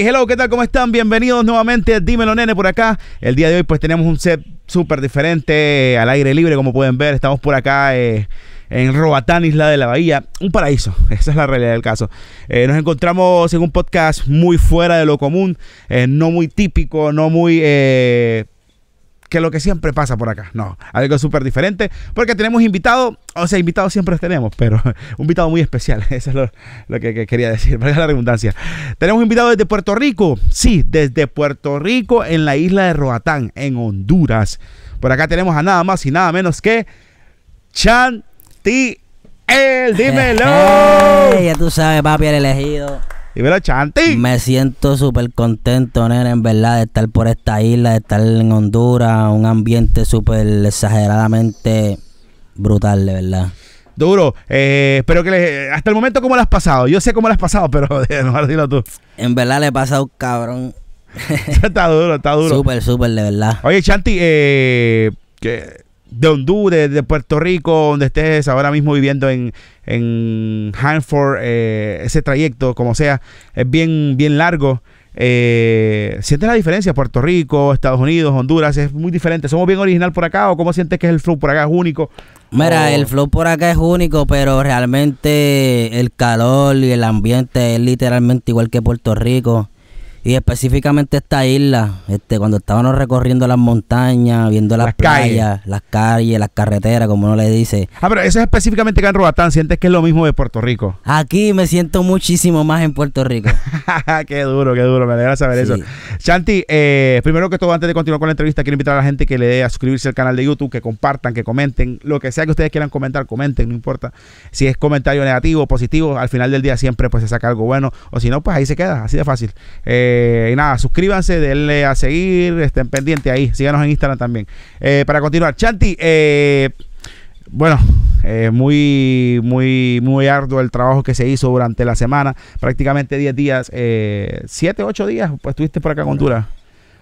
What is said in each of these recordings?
hello, ¿qué tal? ¿Cómo están? Bienvenidos nuevamente. Dímelo, nene, por acá. El día de hoy, pues tenemos un set súper diferente al aire libre, como pueden ver. Estamos por acá. Eh, en Robatán, Isla de la Bahía, un paraíso, esa es la realidad del caso. Eh, nos encontramos en un podcast muy fuera de lo común, eh, no muy típico, no muy que lo que siempre pasa por acá. No, algo súper diferente, porque tenemos invitado, o sea, invitados siempre tenemos, pero un invitado muy especial, eso es lo, que, quería decir, para la redundancia. Tenemos invitado desde Puerto Rico, sí, desde Puerto Rico, en la isla de Roatán, en Honduras. Por acá tenemos a nada más y nada menos que Chantiel El dímelo. ya tú sabes, papi, el elegido. Dímelo, Chanti. Me siento súper contento, nene, en verdad, de estar por esta isla, de estar en Honduras, un ambiente súper exageradamente brutal, de verdad. Duro. Eh, espero que hasta el momento, ¿cómo lo has pasado? Yo sé cómo lo has pasado, pero no, dilo tú. En verdad le he pasado cabrón. está duro, está duro. Súper, súper, de verdad. Oye, Chanti, eh, que de Honduras, de Puerto Rico, donde estés ahora mismo viviendo en, Hanford, eh, ese trayecto, como sea, es bien, bien largo. Eh, ¿Sientes la diferencia? Puerto Rico, Estados Unidos, Honduras, es muy diferente. ¿Somos bien original por acá o cómo sientes que es el flow por acá es único? Mira, el flow por acá es único, pero realmente el calor y el ambiente es literalmente igual que Puerto Rico. Y específicamente esta isla, este, cuando estábamos recorriendo las montañas, viendo las, playas, las calles, las carreteras, como uno le dice. Ah, pero eso es específicamente que en Roatán, ¿sientes que es lo mismo de Puerto Rico? Aquí me siento muchísimo más en Puerto Rico. qué duro, qué duro, me alegra saber eso. Chanti eh, primero que todo, antes de continuar con la entrevista, quiero invitar a la gente que le dé a suscribirse al canal de YouTube, que compartan, que comenten, lo que sea que ustedes quieran comentar, comenten, no importa. Si es comentario negativo, positivo, al final del día siempre pues se saca algo bueno, o si no, pues ahí se queda, así de fácil. Eh, eh, y nada, suscríbanse, denle a seguir, estén pendientes ahí. Síganos en Instagram también. Eh, para continuar, Chanti, eh, bueno, muy, muy, muy arduo el trabajo que se hizo durante la semana. Prácticamente 10 días, 7, 8 días, pues estuviste por acá con Honduras.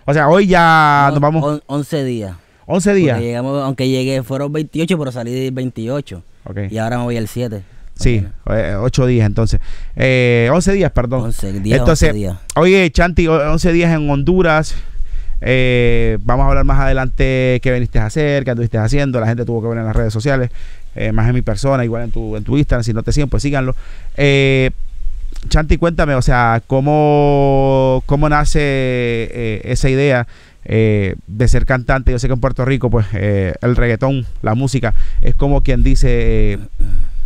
O sea, hoy ya nos vamos. 11 días. 11 días. aunque llegué, fueron 28, pero salí de 28. Y ahora me voy al 7. Sí, eh, ocho días entonces. Eh, días, perdón. Once días, oye, Chanti, once días en Honduras. Eh, vamos a hablar más adelante qué viniste a hacer, qué anduviste haciendo. La gente tuvo que ver en las redes sociales, eh, más en mi persona, igual en tu, en Instagram. Si no te siguen, pues síganlo. Chanti, cuéntame, o sea, cómo, cómo nace esa idea de ser cantante. Yo sé que en Puerto Rico, pues, el reggaetón, la música, es como quien dice,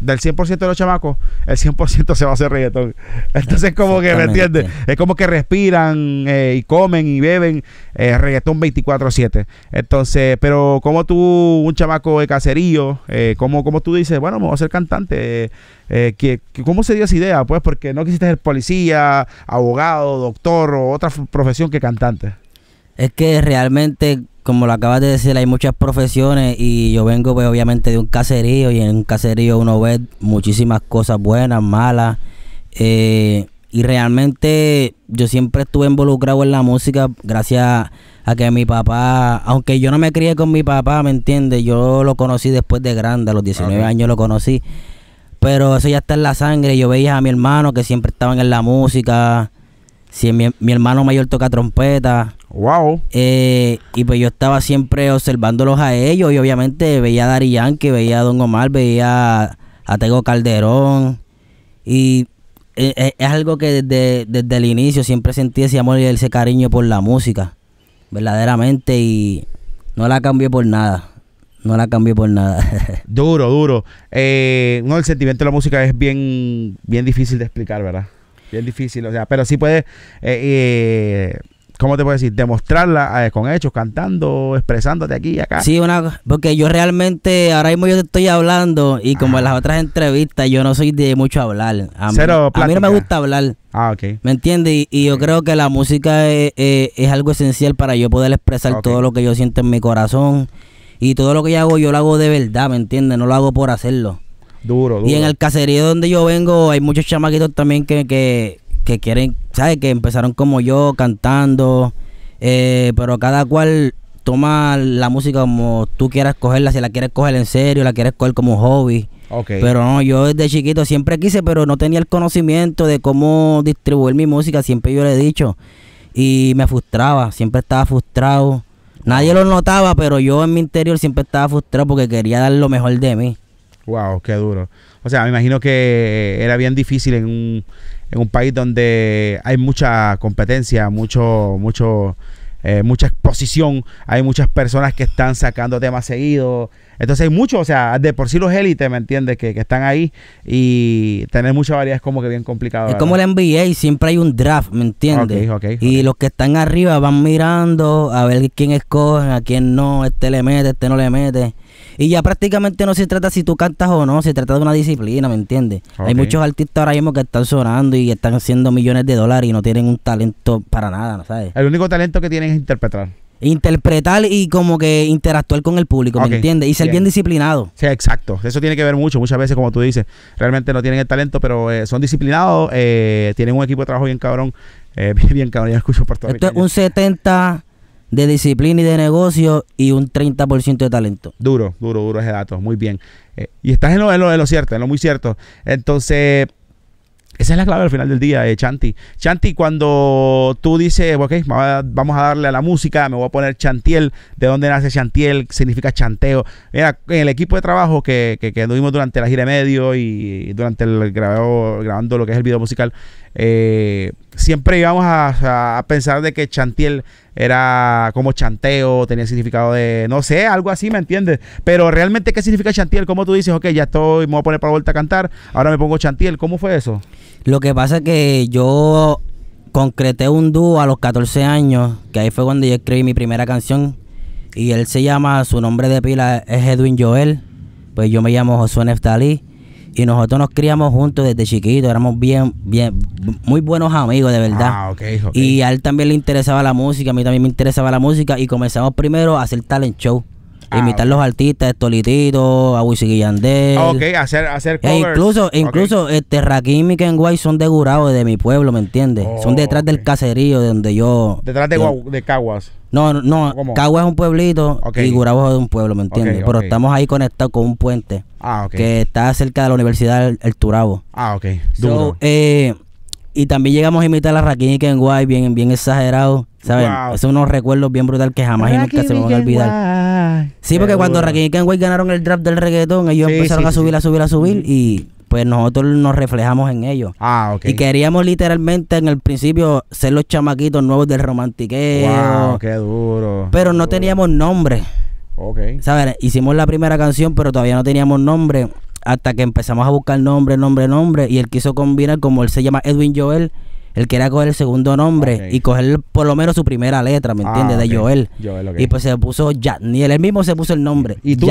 del 100% de los chamacos, el 100% se va a hacer reggaetón. Entonces, como que, ¿me entiendes? Es como que respiran eh, y comen y beben eh, reggaetón 24-7. Entonces, pero como tú, un chamaco de caserío, eh, como, como tú dices, bueno, me voy a ser cantante. que, ¿Cómo se dio esa idea? Pues porque no quisiste ser policía, abogado, doctor o otra profesión que cantante. Es que realmente como lo acabas de decir, hay muchas profesiones y yo vengo pues obviamente de un caserío y en un caserío uno ve muchísimas cosas buenas, malas. Eh, y realmente yo siempre estuve involucrado en la música gracias a que mi papá, aunque yo no me crié con mi papá, ¿me entiendes? Yo lo conocí después de grande, a los 19 años lo conocí. Pero eso ya está en la sangre. Yo veía a mi hermano que siempre estaban en la música. Si mi, hermano mayor toca trompeta. Wow. Eh, y pues yo estaba siempre observándolos a ellos y obviamente veía a Dari Yankee, veía a Don Omar, veía a Tego Calderón. Y eh, eh, es, algo que desde, el inicio siempre sentí ese amor y ese cariño por la música, verdaderamente, y no la cambié por nada. No la cambié por nada. duro, duro. no, el sentimiento de la música es bien, bien difícil de explicar, ¿verdad? es difícil, o sea, pero sí puedes, eh, eh, ¿cómo te puedo decir? Demostrarla eh, con hechos, cantando, expresándote aquí y acá. Sí, una, porque yo realmente, ahora mismo yo te estoy hablando y como en las ah. otras entrevistas, yo no soy de mucho hablar. A mí, no me gusta hablar. Ah, ok. ¿Me entiendes? Y, yo creo que la música es, algo esencial para yo poder expresar todo lo que yo siento en mi corazón. Y todo lo que yo hago, yo lo hago de verdad, ¿me entiendes? No lo hago por hacerlo. Y en el caserío donde yo vengo hay muchos chamaquitos también que, quieren, ¿sabes? Que empezaron como yo, cantando, eh, pero cada cual toma la música como tú quieras cogerla, si la quieres coger en serio, la quieres coger como hobby. Pero no, yo desde chiquito siempre quise, pero no tenía el conocimiento de cómo distribuir mi música, siempre yo le he dicho. Y me frustraba, siempre estaba frustrado. Nadie ah. lo notaba, pero yo en mi interior siempre estaba frustrado porque quería dar lo mejor de mí. Wow, qué duro. O sea, me imagino que eh, era bien difícil en un, en un país donde hay mucha competencia, mucho, mucho, eh, mucha exposición, hay muchas personas que están sacando temas seguidos. Entonces hay muchos, o sea, de por sí los élites, ¿me entiendes? Que, están ahí y tener mucha variedad es como que bien complicado. Es como la NBA, siempre hay un draft, ¿me entiendes? Y los que están arriba van mirando a ver quién escogen, a quién no, este le mete, este no le mete. Y ya prácticamente no se trata si tú cantas o no, se trata de una disciplina, ¿me entiendes? Hay muchos artistas ahora mismo que están sonando y están haciendo millones de dólares y no tienen un talento para nada, ¿no sabes? El único talento que tienen es interpretar. Interpretar y como que interactuar con el público, ¿me entiendes? Y ser bien. disciplinado. Sí, exacto. Eso tiene que ver mucho. Muchas veces, como tú dices, realmente no tienen el talento, pero eh, son disciplinados, eh, tienen un equipo de trabajo bien cabrón. Eh, bien cabrón, ya escucho por todo Esto es un 70 de disciplina y de negocio y un 30% de talento. Duro, duro, duro ese dato, muy bien. Eh, y estás en lo, en, lo, en lo cierto, en lo muy cierto. Entonces, esa es la clave al final del día, eh, Chanti. Chanti, cuando tú dices, ok, vamos a darle a la música, me voy a poner Chantiel, ¿de dónde nace Chantiel? Significa chanteo. Mira, en el equipo de trabajo que, que, que tuvimos durante la gira medio y durante el grabado, grabando lo que es el video musical, eh, siempre íbamos a, pensar de que Chantiel era como chanteo, tenía significado de, no sé, algo así, ¿me entiendes? Pero realmente, ¿qué significa Chantiel? Como tú dices, ok, ya estoy, me voy a poner para vuelta a cantar, ahora me pongo Chantiel? ¿Cómo fue eso? Lo que pasa es que yo concreté un dúo a los 14 años, que ahí fue cuando yo escribí mi primera canción, y él se llama, su nombre de pila es Edwin Joel, pues yo me llamo Josué Neftalí y nosotros nos criamos juntos desde chiquitos, éramos bien, bien, muy buenos amigos, de verdad. Ah, Y a él también le interesaba la música, a mí también me interesaba la música y comenzamos primero a hacer talent show. Ah, imitar los artistas, Tolitito, a Wisi Guillandel. Ok, hacer, hacer E incluso, incluso este, y Ken son de Gurao, de mi pueblo, ¿me entiendes? son oh, detrás del caserío de donde yo... Detrás de, de Caguas. No, no, Cagua es un pueblito y Gurabo es un pueblo, ¿me entiendes? Pero estamos ahí conectados con un puente ah, que está cerca de la Universidad del Turabo. Ah, ok. Duro. Eh, y también llegamos a imitar a Raquín y Guay, bien, bien exagerado. ¿Sabes? Wow. Son unos recuerdos bien brutales que jamás nunca se me van a olvidar. Sí, porque cuando Raquín y Guay ganaron el draft del reggaetón, ellos empezaron a subir, a subir, a subir y pues nosotros nos reflejamos en ellos. Ah, ok. Y queríamos literalmente en el principio ser los chamaquitos nuevos del romantiqueo. Wow, qué duro. Pero no teníamos nombre. Ok. ¿Sabes? Hicimos la primera canción, pero todavía no teníamos nombre. Hasta que empezamos a buscar nombre, nombre, nombre. Y él quiso combinar, como él se llama Edwin Joel, él quería coger el segundo nombre y coger por lo menos su primera letra, ¿me ah, entiendes? De Joel. Y pues se puso Jatniel, él mismo se puso el nombre. ¿Y tú,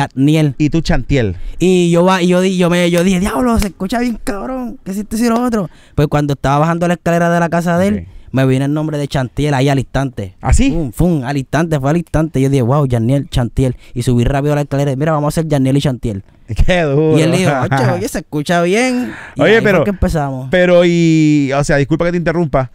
Y tú Chantiel. Y yo y yo, yo, me, yo dije, diablo, se escucha bien cabrón, ¿qué hiciste te lo otro? Pues cuando estaba bajando la escalera de la casa de él me vino el nombre de Chantiel ahí al instante. ¿Así? ¿Ah, fum, fum, al instante, fue al instante. yo dije, wow, Janiel, Chantiel. Y subí rápido a la escalera. Mira, vamos a hacer Janiel y Chantiel. Qué duro. Y él dijo, oye, se escucha bien. oye, pero. Que empezamos. Pero, y. O sea, disculpa que te interrumpa.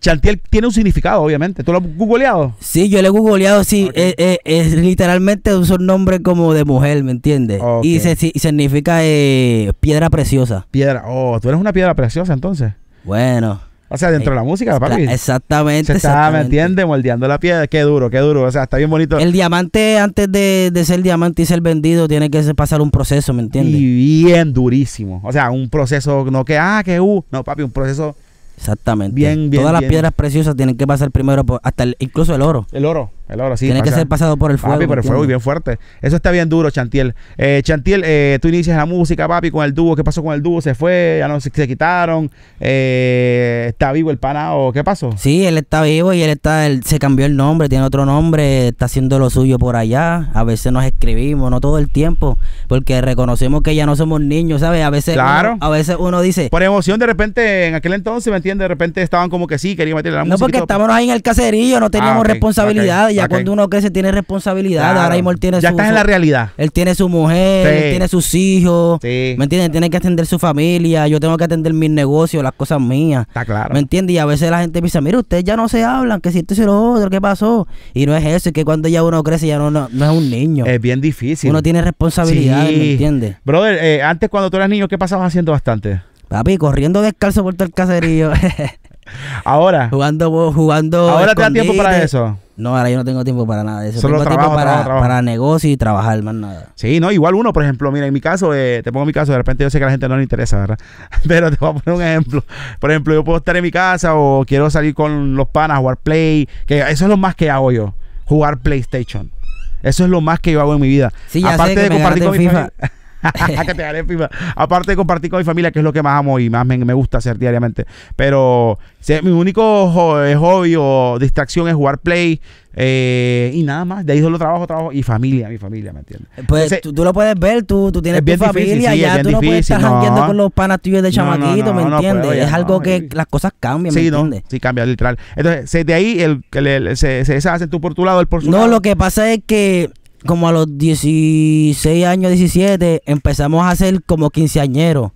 Chantiel tiene un significado, obviamente. ¿Tú lo has googleado? Sí, yo lo he googleado, sí. Eh, eh, es, literalmente un nombre como de mujer, ¿me entiendes? Y, significa eh, piedra preciosa. Piedra, oh, tú eres una piedra preciosa entonces. Bueno. O sea, dentro eh, de la música, papi. Exactamente. Se está, ¿me entiendes? Moldeando la piedra. Qué duro, qué duro. O sea, está bien bonito. El diamante, antes de, de ser diamante y ser vendido, tiene que pasar un proceso, ¿me entiendes? Y bien durísimo. O sea, un proceso, no que, ah, que, uh. No, papi, un proceso. Exactamente. Bien, bien. Todas las piedras preciosas tienen que pasar primero, hasta el, incluso el oro. El oro. Tiene que ser pasado por el fuego. Papi, por el fuego y bien fuerte. Eso está bien duro, Chantiel. Eh, Chantiel, eh, tú inicias la música, papi, con el dúo. ¿Qué pasó con el dúo? ¿Se fue? ¿Ya no se, se quitaron? Eh, ¿Está vivo el pana qué pasó? Sí, él está vivo y él está se cambió el nombre, tiene otro nombre, está haciendo lo suyo por allá. A veces nos escribimos, no todo el tiempo, porque reconocemos que ya no somos niños, ¿sabes? A veces, uno, a veces uno dice... Por emoción, de repente, en aquel entonces, ¿me entiendes? De repente estaban como que sí, querían meterle la música. No, porque estábamos ahí en el caserillo no teníamos ah, responsabilidad ya cuando uno crece tiene responsabilidad. Ahora mismo él tiene ya su, estás en la realidad. Él tiene su mujer, tiene sus hijos. ¿Me entiendes? Tiene que atender su familia. Yo tengo que atender mis negocios, las cosas mías. Está claro. ¿Me entiendes? Y a veces la gente piensa, mira, ustedes ya no se hablan, que si esto y lo otro, ¿qué pasó? Y no es eso, es que cuando ya uno crece ya no, no, es un niño. Es bien difícil. Uno tiene responsabilidad, ¿me entiendes? Brother, eh, antes cuando tú eras niño, ¿qué pasabas haciendo bastante? Papi, corriendo descalzo por todo el caserío. Ahora. Jugando, jugando. Ahora te da tiempo para eso. No, ahora yo no tengo tiempo para nada de eso. Solo tengo trabajo, tiempo para, para negocio y trabajar, más nada. Sí, no, igual uno, por ejemplo, mira, en mi caso, eh, te pongo mi caso, de repente yo sé que a la gente no le interesa, ¿verdad? Pero te voy a poner un ejemplo. Por ejemplo, yo puedo estar en mi casa o quiero salir con los panas a jugar play, que eso es lo más que hago yo, jugar PlayStation. Eso es lo más que yo hago en mi vida. Sí, ya Aparte de compartir con mi que te haré Aparte de compartir con mi familia, que es lo que más amo y más me, gusta hacer diariamente. Pero mi único eh, hobby o distracción es jugar play eh, y nada más. De ahí solo trabajo, trabajo y familia, mi familia, ¿me entiendes? Eh, pues tú, lo puedes ver, tú, tienes tu familia, difícil, ya tú no puedes estar jangueando con los panas tuyos de chamaquito, ¿me entiendes? es algo que las cosas cambian, ¿me sí, entiendes? sí, cambia, literal. Entonces, de ahí el, se, se tú por tu lado, el por su lado No, lo que pasa es que como a los 16 años, 17, empezamos a hacer como quinceañeros.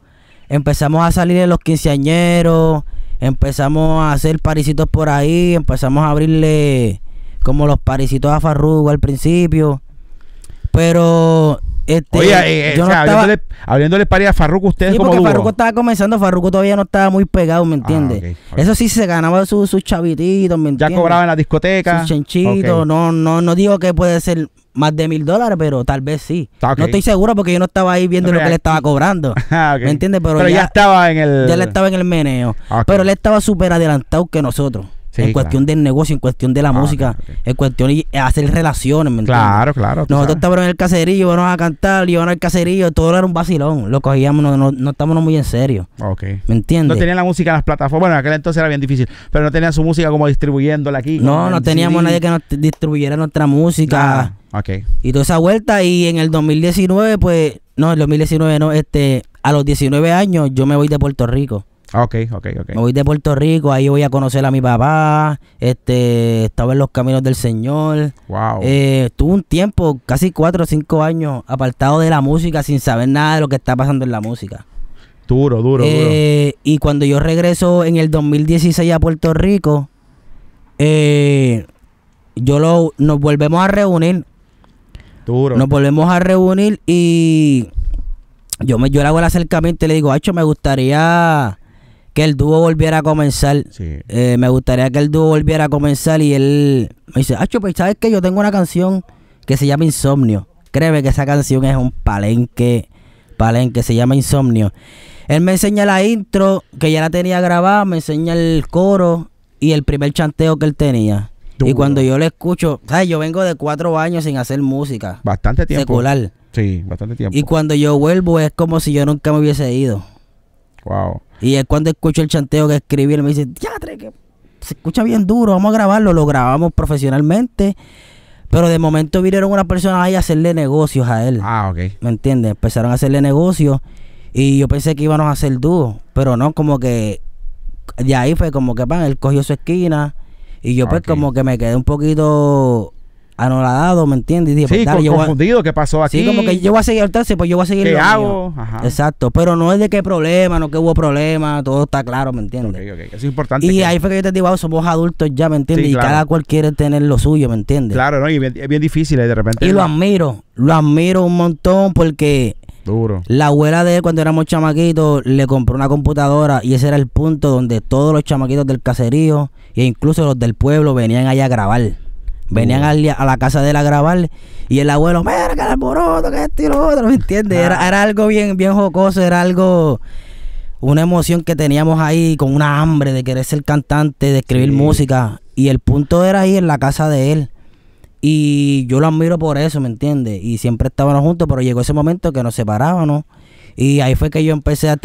Empezamos a salir de los quinceañeros, empezamos a hacer parisitos por ahí, empezamos a abrirle como los parisitos a Farrugo al principio. Pero este, Oye, eh, eh, yo abriéndole, abriéndole pari a Farruko ustedes sí, como porque Farruko estaba comenzando, Farruko todavía no estaba muy pegado, ¿me ah, entiendes? Eso sí se ganaba sus chavititos, ¿me entiendes? Ya cobraba en la discoteca. Sus chanchitos, no, no, no digo que puede ser más de mil dólares, pero tal vez sí. Ah, no estoy seguro porque yo no estaba ahí viendo lo que le estaba cobrando. Ah, ¿Me entiendes? Pero, ya, estaba en el. Ya le estaba en el meneo. Ah, pero él estaba súper adelantado que nosotros en cuestión del negocio, en cuestión de la ah, música, en cuestión de hacer relaciones, Claro, claro. Nosotros estábamos en el caserío, íbamos a cantar, íbamos al caserío, todo era un vacilón, lo cogíamos, no, no, estábamos muy en serio. Ok. ¿Me entiendes? No tenían la música en las plataformas, bueno, en aquel entonces era bien difícil, pero no tenían su música como distribuyéndola aquí. No, no teníamos nadie que nos distribuyera nuestra música. Ah, y toda esa vuelta, y en el 2019, pues, no, el 2019 no, este, a los 19 años yo me voy de Puerto Rico. Ah, ok, ok, ok. Me voy de Puerto Rico, ahí voy a conocer a mi papá, este, estaba en los caminos del Señor. Wow. Eh, un tiempo, casi cuatro o cinco años, apartado de la música sin saber nada de lo que está pasando en la música. Duro, duro, duro. Eh, y cuando yo regreso en el 2016 a Puerto Rico, eh, yo lo, nos volvemos a reunir. Duro. Nos volvemos a reunir y yo me yo le hago el acercamiento y le digo, Acho, me gustaría que el dúo volviera a comenzar. Eh, me gustaría que el dúo volviera a comenzar y él me dice, Acho, pues sabes que yo tengo una canción que se llama Insomnio. Créeme que esa canción es un palenque, palenque, se llama Insomnio. Él me enseña la intro, que ya la tenía grabada, me enseña el coro y el primer chanteo que él tenía. Y cuando yo le escucho, ¿sabes? Yo vengo de cuatro años sin hacer música. Bastante tiempo. Secular. Sí, bastante tiempo. Y cuando yo vuelvo es como si yo nunca me hubiese ido. Wow. Y cuando escucho el chanteo que escribí, él me dice, ya que se escucha bien duro, vamos a grabarlo. Lo grabamos profesionalmente. Pero de momento vinieron unas personas ahí a hacerle negocios a él. Ah, ok. ¿Me entiendes? Empezaron a hacerle negocios. Y yo pensé que íbamos a hacer dúo. Pero no, como que. De ahí fue como que, pan, él cogió su esquina. Y yo, pues, como que me quedé un poquito dado ¿me entiendes? Y pues, sí, confundido, ¿qué pasó aquí? como que yo voy a seguir, entonces pues yo voy a seguir hago? Ajá. Exacto, pero no es de qué problema, no que hubo problema, todo está claro, ¿me entiendes? Eso es importante. Y ahí fue que yo te digo, somos adultos ya, ¿me entiendes? Y cada cual quiere tener lo suyo, ¿me entiendes? Claro, ¿no? Y bien, es bien difícil eh, de repente... Y lo admiro, lo admiro un montón porque... Duro. La abuela de él, cuando éramos chamaquitos, le compró una computadora y ese era el punto donde todos los chamaquitos del caserío e incluso los del pueblo venían allá a grabar. Venían a la, a la casa de él a grabar y el abuelo, mira, que el alboroto, que estilo lo otro, ¿me entiendes? Era, algo bien, bien jocoso, era algo una emoción que teníamos ahí con una hambre de querer ser cantante, de escribir música. Y el punto era ir en la casa de él. Y yo lo admiro por eso, ¿me entiendes? Y siempre estábamos juntos, pero llegó ese momento que nos separábamos. Y ahí fue que yo empecé a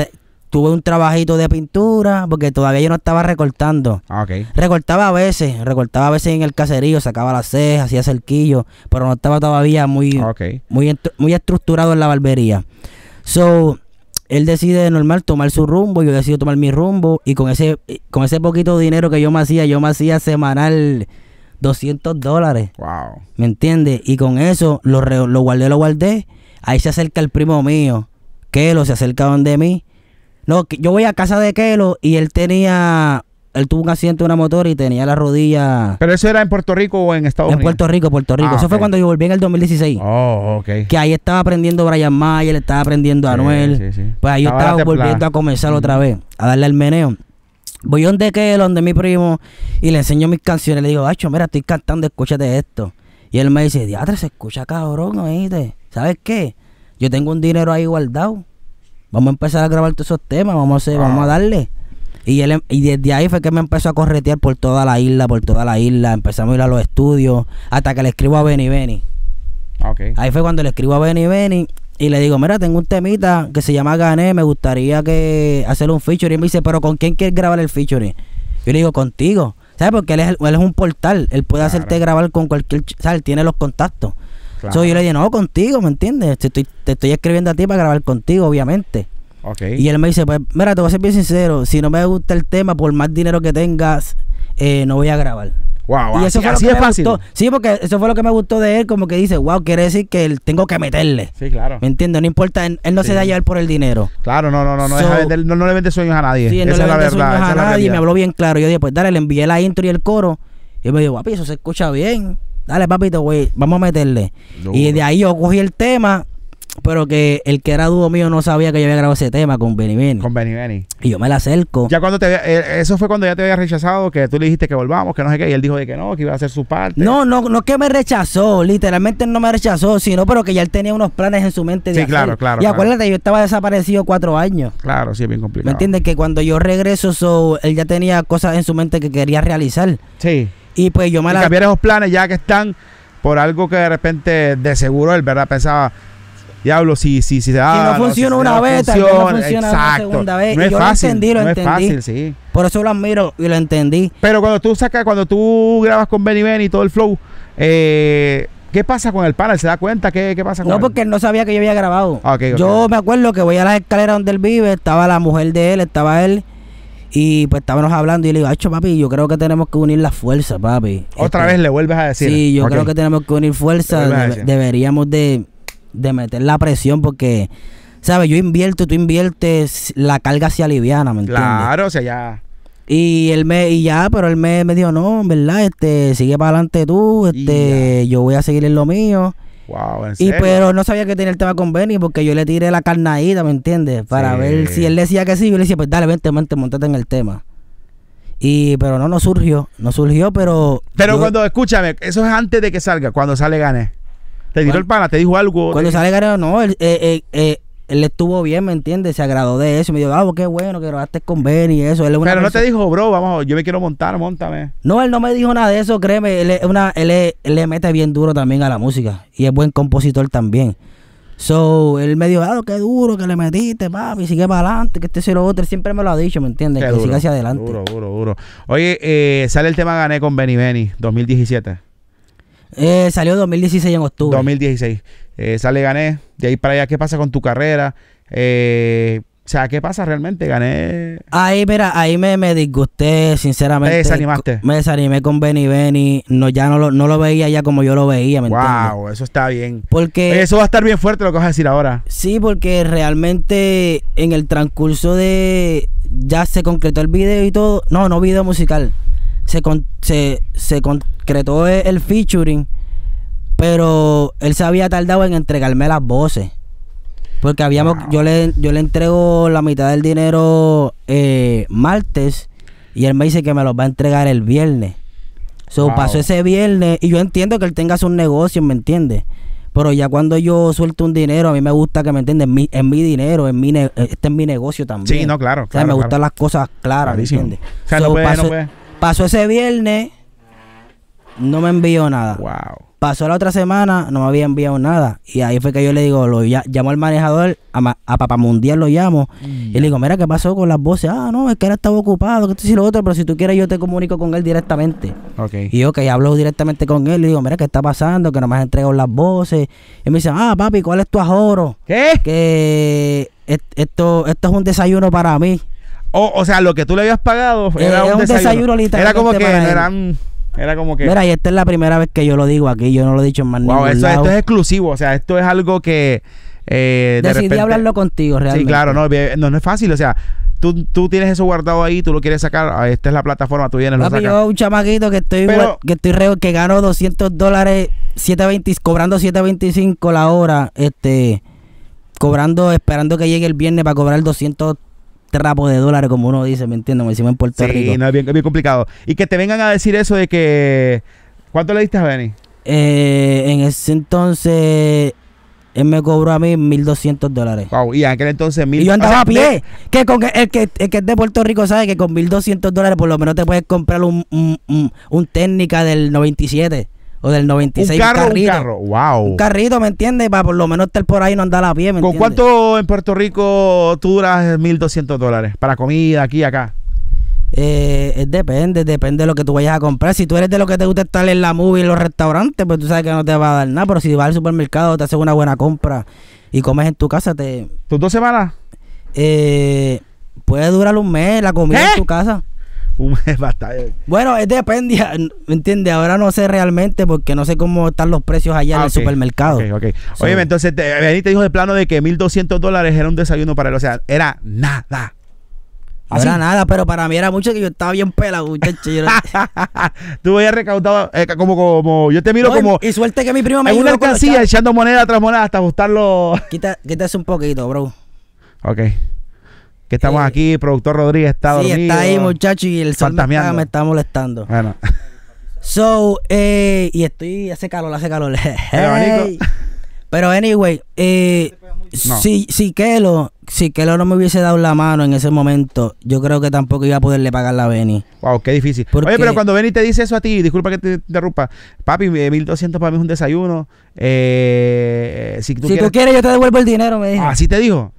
tuve un trabajito de pintura porque todavía yo no estaba recortando. Ah, recortaba a veces, recortaba a veces en el caserío, sacaba las cejas, hacía cerquillo, pero no estaba todavía muy, ah, muy, muy estructurado en la barbería. So, él decide normal tomar su rumbo, yo decido tomar mi rumbo y con ese, con ese poquito de dinero que yo me hacía, yo me hacía semanal 200 dólares. Wow. ¿Me entiendes? Y con eso lo, guardé, lo guardé. Ahí se acerca el primo mío, que lo se acerca donde mí no, yo voy a casa de Kelo y él tenía. Él tuvo un accidente de una motora y tenía la rodilla. ¿Pero eso era en Puerto Rico o en Estados Unidos? En Puerto Rico, Puerto Rico. Ah, eso fue cuando yo volví en el 2016. Oh, ok. Que ahí estaba aprendiendo Brian Mayer, estaba aprendiendo a Anuel. Pues ahí yo estaba volviendo a comenzar otra vez, a darle al meneo. Voy donde Kelo, donde mi primo, y le enseño mis canciones. Le digo, Acho, mira, estoy cantando, escúchate esto. Y él me dice, diatre, se escucha cabrón, oíste. ¿Sabes qué? Yo tengo un dinero ahí guardado Vamos a empezar a grabar todos esos temas, vamos a, ah. vamos a darle. Y, él, em, y desde ahí fue que me empezó a corretear por toda la isla, por toda la isla. Empezamos a ir a los estudios hasta que le escribo a Benny Benny. Ahí fue cuando le escribo a Benny Benny y le digo, mira, tengo un temita que se llama Gané, me gustaría que hacer un featuring. Y me dice, pero ¿con quién quieres grabar el featuring? Yo le digo, contigo. ¿Sabes? Porque él es, él es un portal, él puede hacerte grabar con cualquier... ¿Sabes? Él tiene los contactos yo le dije, no, contigo, ¿me entiendes? Te estoy, te estoy escribiendo a ti para grabar contigo, obviamente. Y él me dice, pues, mira, te voy a ser bien sincero, si no me gusta el tema, por más dinero que tengas, eh, no voy a grabar. Wow, y eso fue que Sí, porque eso fue lo que me gustó de él, como que dice, wow, quiere decir que él tengo que meterle. Sí, claro. ¿Me entiendes? No importa, él, no se da llevar por el dinero. Claro, no, no, no, no, le vende sueños a nadie. Sí, no le vende sueños a nadie. me habló bien claro. Yo dije, pues dale, le envié la intro y el coro. Y me dijo, papi, eso se escucha bien dale papito, güey, vamos a meterle. y de ahí yo cogí el tema, pero que el que era dudo mío no sabía que yo había grabado ese tema con Benny Benny. Con Benny Y yo me la acerco. Ya cuando te eh, eso fue cuando ya te había rechazado, que tú le dijiste que volvamos, que no sé qué, y él dijo de que no, que iba a hacer su parte. No, no, no que me rechazó, literalmente no me rechazó, sino pero que ya él tenía unos planes en su mente Sí, claro, claro. Y acuérdate, yo estaba desaparecido cuatro años. Claro, sí, es bien complicado. ¿Me entiendes? Que cuando yo regreso, él ya tenía cosas en su mente que quería realizar. Sí. Y pues yo me la. cambiar esos planes ya que están por algo que de repente, de seguro, él, ¿verdad? Pensaba. Diablo, si, si, si se da. Si no funciona una vez, también no funciona la segunda vez. yo fácil, lo entendí, lo entendí. sí. Por eso lo admiro y lo entendí. Pero cuando tú sacas, cuando tú grabas con Benny Benny y todo el flow, eh, ¿Qué pasa con el panel? ¿Se da cuenta qué, qué pasa con No, porque no sabía que yo había grabado. Yo me acuerdo que voy a las escaleras donde él vive, estaba la mujer de él, estaba él, y pues estábamos hablando y le digo, hecho papi, yo creo que tenemos que unir las fuerzas, papi. Otra este, vez le vuelves a decir. Sí, yo creo que tenemos que unir fuerzas. deberíamos de, de meter la presión porque, ¿sabes? Yo invierto, tú inviertes, la carga se aliviana, ¿me entiendes? Claro, o sea, ya... Y él me, y ya, pero él me, me dijo, no, en verdad, este, sigue para adelante tú, este, yo voy a seguir en lo mío. Y pero no sabía que tenía el tema con Benny porque yo le tiré la carnadita, ¿me entiendes? Para ver si él decía que sí, yo le decía, pues dale, vente, vente, montate en el tema. Y pero no, no surgió, no surgió, pero... Pero cuando, escúchame, eso es antes de que salga, cuando sale Gane. Te tiró el pana, te dijo algo. Cuando sale Gane, no, el, eh, eh, eh, él estuvo bien, ¿me entiendes? Se agradó de eso. Me dijo, ah, qué bueno que grabaste con Benny y eso. Pero no te dijo, bro, vamos, yo me quiero montar, montame. No, él no me dijo nada de eso, créeme. Él, es una, él, le mete bien duro también a la música. Y es buen compositor también. So, él me dijo, ah, qué duro que le metiste, papi, sigue para adelante, que este cero otro. Siempre me lo ha dicho, ¿me entiendes? que siga hacia adelante. Duro, duro, duro. Oye, eh, sale el tema Gané con Benny Benny, 2017. Eh, salió 2016 en octubre. 2016. Eh, sale, gané, de ahí para allá, ¿qué pasa con tu carrera? Eh, o sea, ¿qué pasa realmente? Gané. Ahí, mira, ahí me, me disgusté, sinceramente. ¿Me desanimaste. Me desanimé con Benny Benny. No, ya no lo, no lo veía ya como yo lo veía, wow, eso está bien. Porque. Eh, eso va a estar bien fuerte lo que vas a decir ahora. Sí, porque realmente en el transcurso de. Ya se concretó el video y todo. No, no video musical. se, se concretó el featuring. Pero él se había tardado en entregarme las voces. Porque habíamos, yo le, yo le entrego la mitad del dinero eh, martes y él me dice que me los va a entregar el viernes. So pasó ese viernes y yo entiendo que él tenga sus negocio, ¿me entiendes? Pero ya cuando yo suelto un dinero, a mí me gusta que me entiendan mi, es mi dinero, en este es mi negocio también. Sí, no, claro. claro, me gustan las cosas claras, ¿me entiendes? O sea, pasó, pasó ese viernes, no me envió nada. Wow. Pasó la otra semana, no me había enviado nada. Y ahí fue que yo le digo, lo llamo al manejador, a, ma, lo llamo. Mm, y le digo, mira, ¿qué pasó con las voces? Ah, no, es que él estaba ocupado, que esto y lo otro, pero si tú quieres yo te comunico con él directamente. Okay. Y yo que hablo directamente con él, le digo, mira, ¿qué está pasando? Que no me has entregado las voces. Y me dice, ah, papi, ¿cuál es tu ahorro ¿Qué? Que esto, esto es un desayuno para mí. O, o sea, lo que tú le habías pagado era, eh, un, desayuno. literal era como que eran... Era como que. Mira, y esta es la primera vez que yo lo digo aquí, yo no lo he dicho en más wow, ningún esto, esto es exclusivo, o sea, esto es algo que. Eh, Decidí hablarlo contigo, realmente. Sí, claro, no, no, es fácil, o sea. Tú, tienes eso guardado ahí, tú lo quieres sacar, ah, esta es la plataforma, tú vienes, lo yo un chamaquito que estoy que estoy que gano 200 dólares, 720, cobrando 725 la hora, este cobrando esperando que llegue el viernes para cobrar 200 trapo de dólares, como uno dice, ¿me entiendo me decimos en Puerto Rico. Sí, no, es bien, complicado. Y que te vengan a decir eso de que. ¿Cuánto le diste a Benny? Eh, en ese entonces él me cobró a mí 1.200 dólares. Wow, y en aquel entonces Y yo andaba a pie. Que con el, que, el que es de Puerto Rico sabe que con 1.200 dólares por lo menos te puedes comprar un, un, un técnica del 97. O del 96. Un un, carrito, carro. Wow. Un carrito, ¿me entiendes? Para por lo menos estar por ahí no andar a pie, ¿Con cuánto en Puerto Rico tú duras 1.200 dólares? Para comida, aquí, y acá. Eh, depende, depende de lo que tú vayas a comprar. Si tú eres de lo que te gusta estar en la movie, en los restaurantes, pues tú sabes que no te va a dar nada. Pero si vas al supermercado, te haces una buena compra y comes en tu casa, te... ¿Tus dos semanas? Eh, puede durar un mes la comida en ¿Eh? tu casa. Bueno, es depende, ¿me entiendes? Ahora no sé realmente porque no sé cómo están los precios allá en ah, el supermercado. Ok, ok. Oye, entonces, te, eh, te dijo el plano de que 1.200 dólares era un desayuno para él. O sea, era nada. era nada, pero para mí era mucho que yo estaba bien pelado, muchacho. Tú habías recaudado, eh, como, como, yo te miro como. Y suerte que mi primo me En una alcancía echando moneda tras moneda hasta ajustarlo. Quítese un poquito, bro. Ok que estamos eh, aquí, productor Rodríguez está dormido. está ahí, muchacho, y el sol me está, molestando. Bueno. So, eh, y estoy, hace calor, hace calor. Pero anyway, eh, si, si Kelo, si Kelo no me hubiese dado la mano en ese momento, yo creo que tampoco iba a poderle pagar la Benny. Wow, qué difícil. Oye, pero cuando Benny te dice eso a ti, disculpa que te interrumpa, papi, 1200 eh, para mí es un desayuno. Eh, si tú, si quieres, tú quieres, yo te devuelvo el dinero, me dijo. Así te dijo.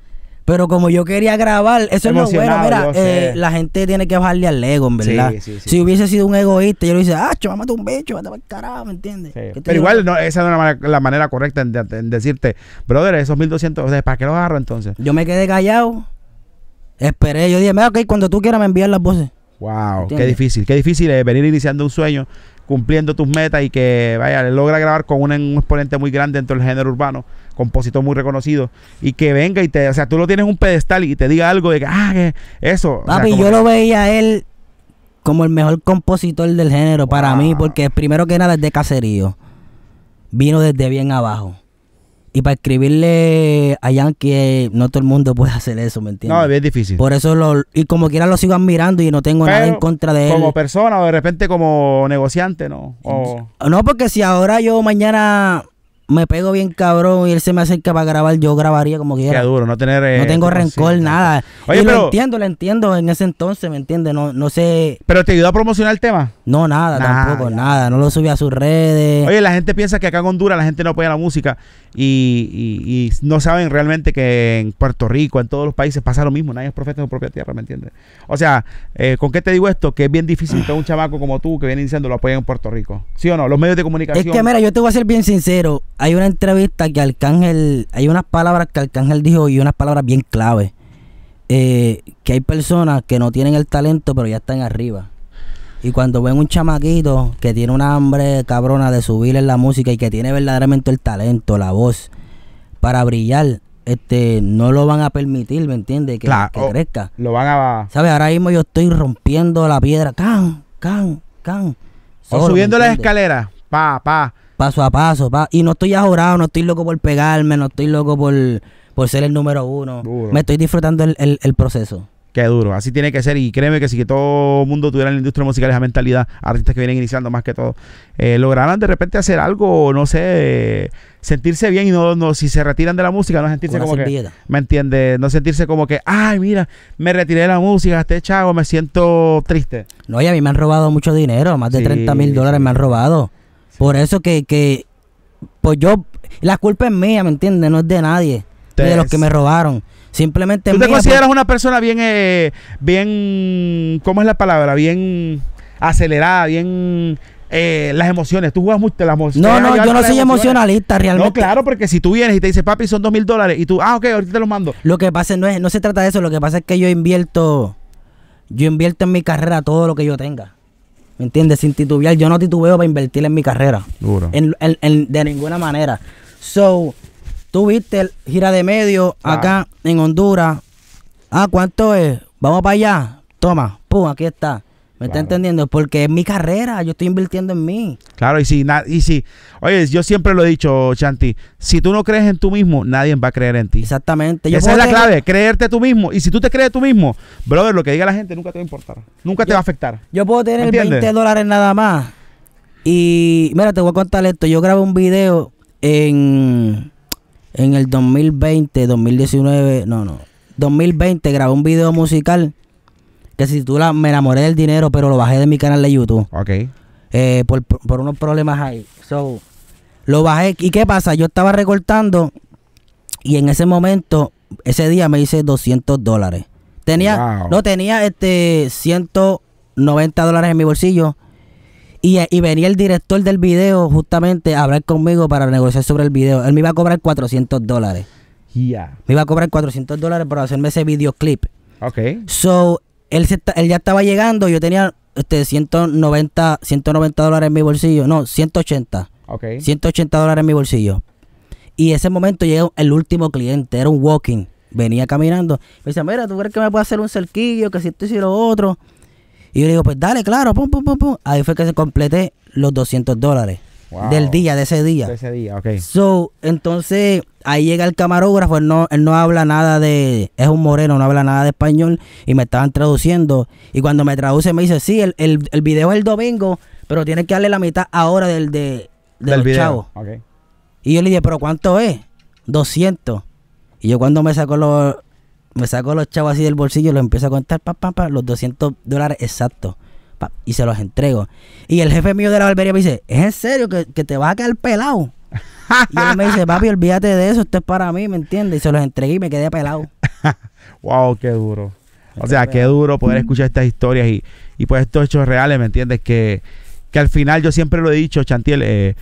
Pero como yo quería grabar, eso es lo bueno. Mira, eh, la gente tiene que bajarle al ego, en verdad. Si hubiese sido un egoísta, yo le dije ah, mató un bicho, mató el carajo, ¿me entiendes? Pero igual, no, esa no es la manera, correcta en, de, decirte, brother, esos 1200, ¿para qué lo agarro entonces? Yo me quedé callado, esperé, yo dije, mira, ok, cuando tú quieras me envías las voces. Wow, qué difícil, qué difícil es eh, venir iniciando un sueño, cumpliendo tus metas y que, vaya, logra grabar con un exponente muy grande dentro del género urbano compositor muy reconocido, y que venga y te, o sea, tú lo tienes un pedestal y te diga algo de que, ah, que eso. Papi, yo lo veía él como el mejor compositor del género para mí, porque primero que nada desde Caserío, vino desde bien abajo. Y para escribirle a que eh, no todo el mundo puede hacer eso, ¿me entiendes? No, es difícil. Por eso, lo, y como quiera lo sigo admirando y no tengo nada en contra de él. Como persona o de repente como negociante, ¿no? No, porque si ahora yo mañana me pego bien cabrón y él se me acerca para grabar, yo grabaría como quiera. Qué duro, no tener... Eh, no tengo rencor, nada. Oye, lo entiendo, lo entiendo en ese entonces, ¿me entiendes? No, no sé... ¿Pero te ayudó a promocionar el tema? No, nada, tampoco, nada. No lo subí a sus redes. Oye, la gente piensa que acá en Honduras la gente no apoya la música y, y, no saben realmente que en Puerto Rico, en todos los países pasa lo mismo. Nadie es profeta en su propia tierra, ¿me entiendes? O sea, eh, ¿con qué te digo esto? Que es bien difícil que un chamaco como tú que viene diciendo lo apoyen en Puerto Rico. ¿Sí o no? Los medios de comunicación... Es que mira, yo te voy a ser bien sincero hay una entrevista que Arcángel, hay unas palabras que Arcángel dijo y unas palabras bien clave. Eh, que hay personas que no tienen el talento pero ya están arriba. Y cuando ven un chamaquito que tiene una hambre cabrona de subir en la música y que tiene verdaderamente el talento, la voz, para brillar, este, no lo van a permitir, ¿me entiendes? Que, claro, crezca. Oh, lo van a. ¿Sabes? Ahora mismo yo estoy rompiendo la piedra, can, can, can. o subiendo las escaleras, pa, pa paso a paso. Y no estoy ahorrado, no estoy loco por pegarme, no estoy loco por, por ser el número uno. Me estoy disfrutando el, proceso. Qué duro, así tiene que ser. Y créeme que si todo el mundo tuviera en la industria musical esa mentalidad, artistas que vienen iniciando más que todo, eh, lograran de repente hacer algo, no sé, sentirse bien y no, no si se retiran de la música, no sentirse como que, ¿me entiende No sentirse como que, ay, mira, me retiré de la música, este chavo, me siento triste. No, y a mí me han robado mucho dinero, más de 30 mil dólares me han robado. Por eso que, pues yo, la culpa es mía, ¿me entiendes? No es de nadie, ni de los que me robaron. Simplemente. ¿Tú te pues. consideras una persona bien, eh, bien, ¿cómo es la palabra? Bien acelerada, bien eh, las emociones. Tú juegas mucho las emociones. No, no, yo no soy emocionalista realmente. No, claro, porque si tú vienes y te dices, papi, son dos mil dólares, y tú, ah, ok, ahorita te los mando. Lo que pasa no es, no se trata de eso, lo que pasa es que yo invierto, yo invierto en mi carrera todo lo que yo tenga. ¿Me entiendes? Sin titubear. Yo no titubeo para invertir en mi carrera. de ninguna manera. So, tú viste el gira de medio ah. acá en Honduras. Ah, ¿cuánto es? Vamos para allá. Toma, pum, aquí está. ¿Me está entendiendo? Porque es mi carrera, yo estoy invirtiendo en mí. Claro, y si, y oye, yo siempre lo he dicho, Chanti, si tú no crees en tú mismo, nadie va a creer en ti. Exactamente. Esa es la clave, creerte tú mismo. Y si tú te crees tú mismo, brother, lo que diga la gente nunca te va a importar, nunca te va a afectar. Yo puedo tener 20 dólares nada más. Y mira, te voy a contar esto. Yo grabé un video en, en el 2020, 2019, no, no, 2020, grabé un video musical que si titula Me enamoré del dinero, pero lo bajé de mi canal de YouTube. Ok. Eh, por, unos problemas ahí. So, lo bajé. ¿Y qué pasa? Yo estaba recortando y en ese momento, ese día me hice 200 dólares. Tenía, no, tenía este 190 dólares en mi bolsillo. Y, eh, y, venía el director del video justamente a hablar conmigo para negociar sobre el video. Él me iba a cobrar 400 dólares. Yeah. Me iba a cobrar 400 dólares por hacerme ese videoclip. Ok. So, él, ya estaba llegando, yo tenía este, 190, 190 dólares en mi bolsillo, no, 180. Okay. 180 dólares en mi bolsillo. Y ese momento llegó el último cliente, era un walking. Venía caminando. Me dice, mira, ¿tú crees que me puedo hacer un cerquillo? Que si esto y lo otro. Y yo le digo, pues dale, claro, pum, pum, pum, pum. Ahí fue que se completé los 200 dólares. Del día, de ese día. ese So, entonces ahí llega el camarógrafo, él no, él no habla nada de. Es un moreno, no habla nada de español. Y me estaban traduciendo. Y cuando me traduce, me dice: Sí, el, el, el video es el domingo, pero tiene que darle la mitad ahora del, de, del Y yo le dije: ¿Pero cuánto es? 200. Y yo cuando me sacó los. Me saco los chavos así del bolsillo, los empiezo a contar, pa, pa, pa, los 200 dólares exactos y se los entrego. Y el jefe mío de la barbería me dice, ¿es en serio que, te vas a quedar pelado? y él me dice, papi, olvídate de eso, esto es para mí, ¿me entiendes? Y se los entregué y me quedé pelado. wow, qué duro. O sea, qué duro poder escuchar estas historias y, pues estos hechos reales, ¿me entiendes? Que, que al final yo siempre lo he dicho, Chantiel, eh,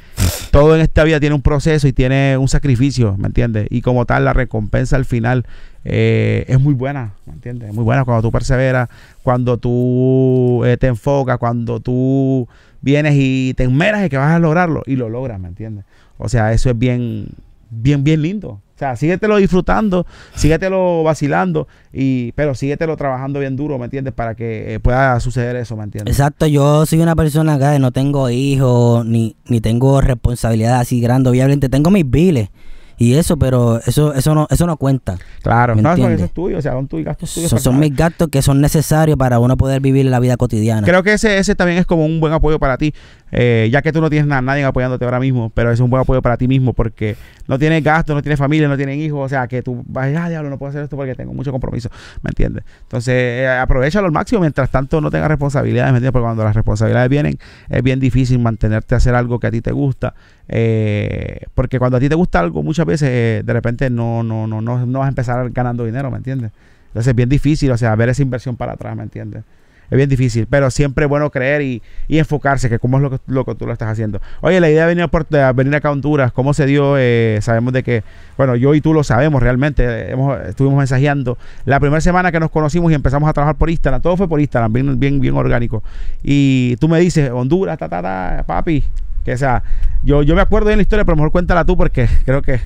todo en esta vida tiene un proceso y tiene un sacrificio, ¿me entiendes? Y como tal, la recompensa al final eh, es muy buena, ¿me entiendes? Es muy buena cuando tú perseveras, cuando tú eh, te enfocas, cuando tú vienes y te enmeras y que vas a lograrlo y lo logras, ¿me entiendes? O sea, eso es bien, bien, bien lindo. O sea, síguetelo disfrutando, síguetelo vacilando, y, pero síguetelo trabajando bien duro, ¿me entiendes? Para que eh, pueda suceder eso, ¿me entiendes? Exacto, yo soy una persona que no tengo hijos, ni, ni tengo responsabilidad así grande, obviamente tengo mis biles y eso, pero eso eso no eso no cuenta. Claro, no, eso es tuyo, o sea, son tus gastos tuyos. son, mis gastos que son necesarios para uno poder vivir la vida cotidiana. Creo que ese ese también es como un buen apoyo para ti, eh, ya que tú no tienes a nadie apoyándote ahora mismo, pero es un buen apoyo para ti mismo porque no tienes gastos, no tienes familia, no tienes hijos, o sea, que tú vas, ah, diablo, no puedo hacer esto porque tengo mucho compromiso, ¿me entiendes? Entonces, aprovecha aprovechalo al máximo mientras tanto no tengas responsabilidades, ¿me entiendes? Porque cuando las responsabilidades vienen, es bien difícil mantenerte a hacer algo que a ti te gusta eh, porque cuando a ti te gusta algo, muchas veces eh, de repente no, no, no, no, no vas a empezar ganando dinero, ¿me entiendes? Entonces es bien difícil, o sea, ver esa inversión para atrás, ¿me entiendes? Es bien difícil, pero siempre es bueno creer y, enfocarse, que cómo es lo que, tú lo estás haciendo. Oye, la idea de venir venir acá a Honduras, ¿cómo se dio? Eh, sabemos de que, bueno, yo y tú lo sabemos realmente, hemos, estuvimos mensajeando. La primera semana que nos conocimos y empezamos a trabajar por Instagram, todo fue por Instagram, bien, bien, bien orgánico. Y tú me dices, Honduras, ta, ta, ta, papi, que sea, yo, me acuerdo bien la historia, pero mejor cuéntala tú porque creo que.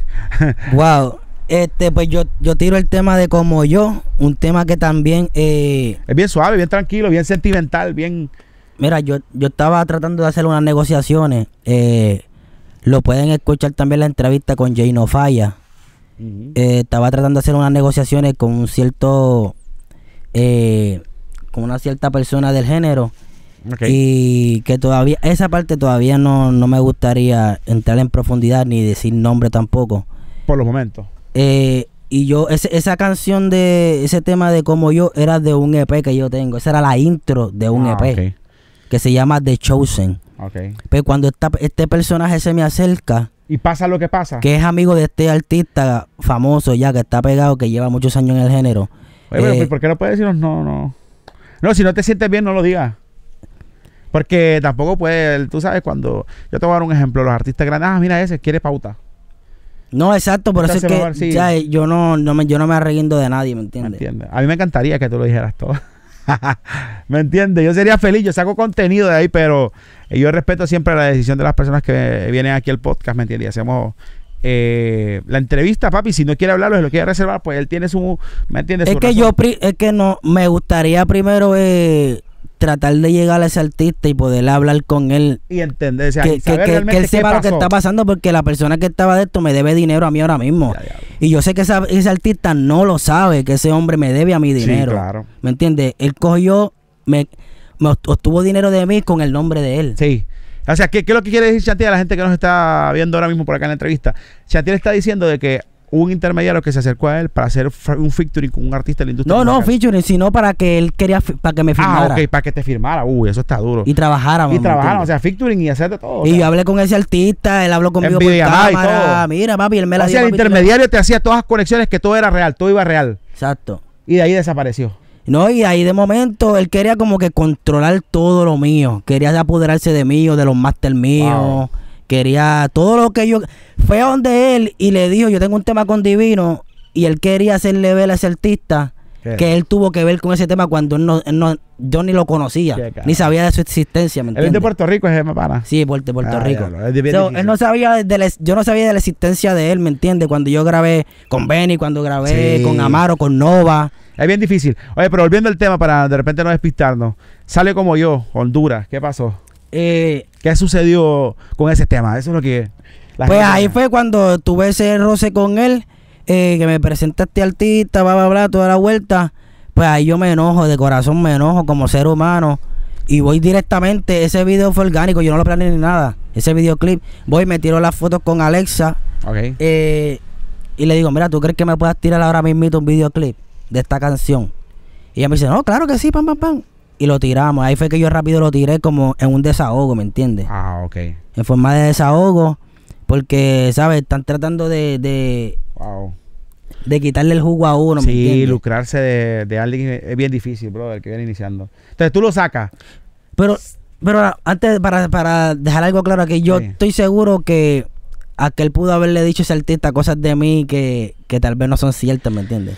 wow. Este, pues yo, tiro el tema de como yo, un tema que también. Eh, es bien suave, bien tranquilo, bien sentimental, bien. Mira, yo, yo estaba tratando de hacer unas negociaciones. Eh, lo pueden escuchar también la entrevista con Jay No Falla. Eh, estaba tratando de hacer unas negociaciones con un cierto. con una cierta persona del género y que todavía, esa parte todavía no, me gustaría entrar en profundidad ni decir nombre tampoco. Por los momentos. Eh, y yo, ese, esa canción de ese tema de como yo era de un EP que yo tengo. Esa era la intro de un EP ah, que se llama The Chosen. Pero pues cuando esta, este personaje se me acerca. Y pasa lo que pasa. Que es amigo de este artista famoso ya que está pegado, que lleva muchos años en el género. Oye, eh, ¿por qué no puedes decirnos no, no? No, si no te sientes bien, no lo digas. Porque tampoco puede, tú sabes, cuando. Yo te voy a dar un ejemplo. Los artistas grandes, ah, mira ese, quiere pauta. No, exacto, por eso es que eh, yo, no, me, yo no me de nadie, ¿me entiendes? A mí me encantaría que tú lo dijeras todo. ¿Me entiendes? Yo sería feliz, yo saco contenido de ahí, pero eh, yo respeto siempre la decisión de las personas que vienen aquí al podcast, ¿me entiendes? Y hacemos eh, la entrevista, papi, si no quiere hablarlo, si lo quiere reservar, pues él tiene su, ¿me entiendes? Es que yo, es que no, me gustaría primero... Eh tratar de llegar a ese artista y poder hablar con él. Y entender, que, él sepa lo que está pasando porque la persona que estaba de esto me debe dinero a mí ahora mismo. Y yo sé que ese artista no lo sabe, que ese hombre me debe a mi dinero. ¿Me entiendes? Él cogió, me, obtuvo dinero de mí con el nombre de él. Sí. O sea, ¿qué, es lo que quiere decir Chantier a la gente que nos está viendo ahora mismo por acá en la entrevista? Chantier está diciendo de que un intermediario que se acercó a él para hacer un featuring con un artista de la industria. No, no, featuring, sino para que él quería para que me ah, firmara. Ah, ok, para que te firmara. Uy, eso está duro. Y trabajara, Y trabajara, o sea, featuring y hacer todo. Y yo hablé con ese artista, él habló conmigo por cámara. Mira, papi, él me la O sea, el intermediario te hacía todas las conexiones que todo era real, todo iba real. Exacto. Y de ahí desapareció. No, y ahí de momento él quería como que controlar todo lo mío. Quería apoderarse de mí o de los máster míos. Quería todo lo que yo. Fue a donde él y le dijo: Yo tengo un tema con Divino. Y él quería hacerle ver a ese artista que él tuvo que ver con ese tema cuando no, yo ni lo conocía, ni sabía de su existencia. ¿me entiendes? Él de Puerto ah, Rico, es mi para. Sí, de Puerto Rico. él no sabía de la, yo no sabía de la existencia de él, ¿me entiendes? Cuando yo grabé con Benny, cuando grabé con Amaro, con Nova. Es bien difícil. Oye, pero volviendo al tema para de repente no despistarnos. Sale como yo, Honduras, ¿qué pasó? Eh, ¿Qué sucedió con ese tema? Eso es lo que... Pues ahí fue cuando tuve ese roce con él, eh, que me este artista, bla, bla, bla, toda la vuelta. Pues ahí yo me enojo, de corazón me enojo como ser humano. Y voy directamente, ese video fue orgánico, yo no lo planeé ni nada. Ese videoclip, voy, me tiro las fotos con Alexa. Eh, y le digo, mira, ¿tú crees que me puedas tirar ahora mismo un videoclip de esta canción? Y ella me dice, no, claro que sí, pam, pam, pam y lo tiramos. Ahí fue que yo rápido lo tiré como en un desahogo, ¿me entiendes? Ah, ok. En forma de desahogo, porque, ¿sabes? Están tratando de. de quitarle el jugo a uno. y ¿me lucrarse de, alguien es bien difícil, brother, el que viene iniciando. Entonces tú lo sacas. Pero, pero antes, para, para dejar algo claro aquí, yo estoy seguro que aquel pudo haberle dicho a ese artista cosas de mí que, que tal vez no son ciertas, ¿me entiendes?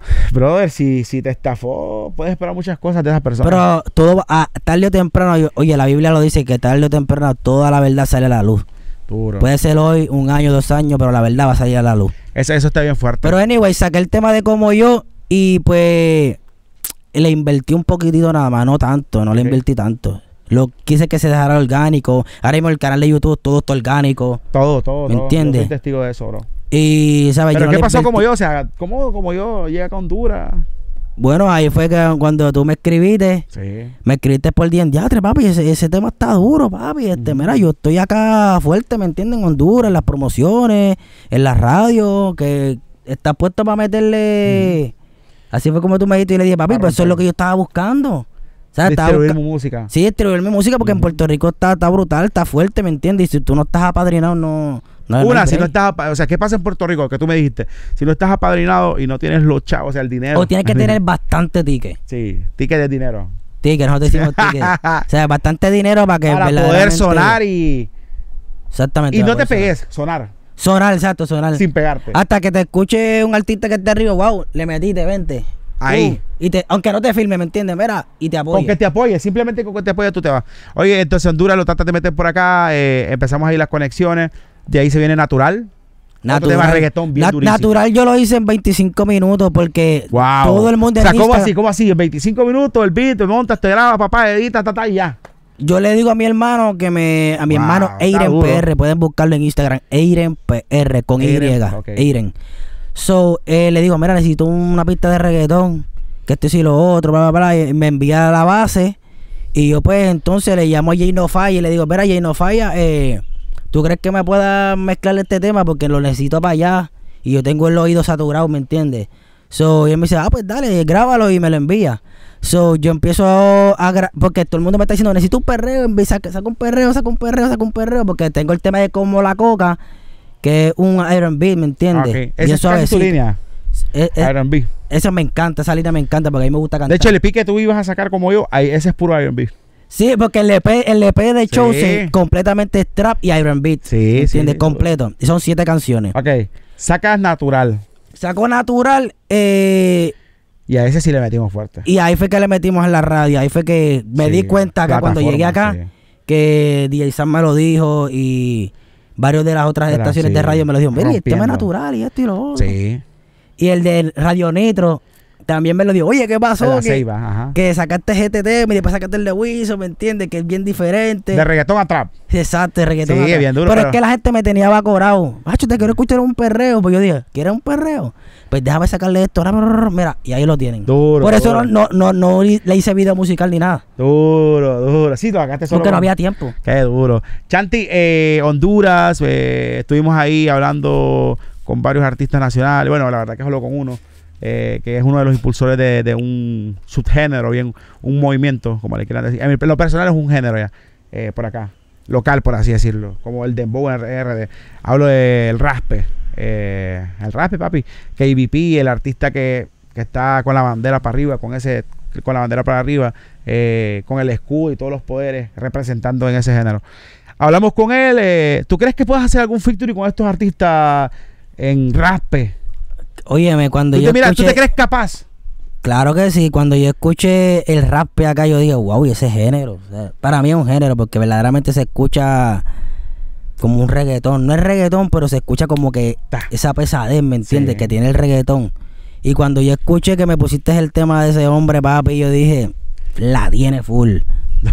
Brother, si, te estafó, puedes esperar muchas cosas de esas personas. Pero todo, a, ah, tarde o temprano, oye, la Biblia lo dice que tarde o temprano toda la verdad sale a la luz. Puede ser hoy, un año, dos años, pero la verdad va a salir a la luz. Eso, eso está bien fuerte. Pero anyway, saqué el tema de cómo yo y pues le invertí un poquitito nada más, no tanto, no le invertí tanto. Lo quise que se dejara orgánico. Ahora mismo el canal de YouTube todo está orgánico. Todo, todo. ¿Me entiendes? testigo de eso, bro. Y, ¿sabes? ¿Pero qué pasó como yo? O sea, ¿cómo como yo llegué a Honduras? Bueno, ahí fue que cuando tú me escribiste, me escribiste por día en papi, ese, tema está duro, papi. Este, Mira, yo estoy acá fuerte, ¿me entiendes? En Honduras, en las promociones, en la radio, que está puesto para meterle. Así fue como tú me dijiste y le dije, papi, pues eso es lo que yo estaba buscando. O sea, mi música. Sí, distribuir mi música porque en Puerto Rico está, está brutal, está fuerte, ¿me entiendes? Y si tú no estás apadrinado, no, una, si no estás, o sea, ¿qué pasa en Puerto Rico? Que tú me dijiste, si no estás apadrinado y no tienes los chavos, o sea, el dinero. O tienes que tener bastante ticket. Sí, ticket de dinero. Ticket, nosotros decimos ticket. o sea, bastante dinero para que. Para poder sonar y. Exactamente. Y no te pegues, sonar. Sonar, exacto, sonar. Sin pegarte. Hasta que te escuche un artista que esté arriba, wow, le metiste, vente. Ahí. Uh, y te, aunque no te firme, ¿me entiendes? Mira, y te apoye. Con te apoye, simplemente con que te apoye tú te vas. Oye, entonces Honduras lo tratas de meter por acá, eh, empezamos ahí las conexiones. De ahí se viene natural. Natural, reggaetón natural yo lo hice en 25 minutos porque todo el mundo... O sea, ¿cómo así? ¿Cómo así? En 25 minutos el beat, el montas, te grabas, papá, edita, ta, y ya. Yo le digo a mi hermano que me... A mi hermano Eiren PR, pueden buscarlo en Instagram, Eiren PR con Y, okay. So, eh, le digo, mira, necesito una pista de reggaetón, que esto y lo otro, bla, bla, bla. me envía a la base y yo pues entonces le llamo a Jay No y le digo, mira, Jay No eh ¿Tú crees que me pueda mezclar este tema? Porque lo necesito para allá. Y yo tengo el oído saturado, ¿me entiendes? So, y él me dice, ah, pues dale, grábalo y me lo envía. So, yo empiezo a porque todo el mundo me está diciendo, necesito un perreo, saca, un perreo, saca un perreo, saca un perreo, porque tengo el tema de como la coca, que es un Iron Beat, ¿me entiendes? eso es tu línea? Iron Beat. Esa me encanta, esa línea me encanta, porque a mí me gusta cantar. De hecho, el pique que tú ibas a sacar como yo, ahí, ese es puro Iron Beat. Sí, porque el EP, el e de Chosen completamente Strap trap y Iron Beat. Sí, ¿Entiendes? Completo. Y son siete canciones. Ok. Sacas natural. Saco natural. Eh, y a ese sí le metimos fuerte. Y ahí fue que le metimos en la radio. Ahí fue que me di cuenta Que cuando llegué acá que DJ Sam me lo dijo y varios de las otras estaciones de radio me lo dijeron. Mira, el este es natural y esto y lo otro. Sí. Y el de Radio Nitro también me lo digo, oye, ¿qué pasó? Que, que, sacaste GTT, me después sacaste el de Wizo, ¿me entiendes? Que es bien diferente. De reggaetón a trap. Exacto, de reggaetón sí, Bien duro, pero, es que la gente me tenía vacorado. Macho, te quiero escuchar un perreo. Pues yo dije, ¿quieres un perreo? Pues déjame sacarle esto. Mira, y ahí lo tienen. Duro. Por eso No, no, no, le hice video musical ni nada. Duro, duro. Sí, lo solo. Porque no había tiempo. Qué duro. Chanti, eh, Honduras, eh, estuvimos ahí hablando con varios artistas nacionales. Bueno, la verdad que solo con uno. Eh, que es uno de los impulsores de, un subgénero, bien, un movimiento, como le quieran decir. lo personal es un género ya, eh, por acá, local, por así decirlo, como el Dembow RD. Hablo del raspe, eh, el raspe, papi, KBP, el artista que, está con la bandera para arriba, con ese con la bandera para arriba, con el escudo y todos los poderes representando en ese género. Hablamos con él. ¿Tú crees que puedes hacer algún featuring con estos artistas en raspe? Óyeme, cuando yo. mira, ¿tú te crees capaz? Claro que sí, cuando yo escuché el rap acá, yo dije, wow, ese género. para mí es un género, porque verdaderamente se escucha como un reggaetón. No es reggaetón, pero se escucha como que esa pesadez, ¿me entiendes? Que tiene el reggaetón. Y cuando yo escuché que me pusiste el tema de ese hombre, papi, yo dije, la tiene full.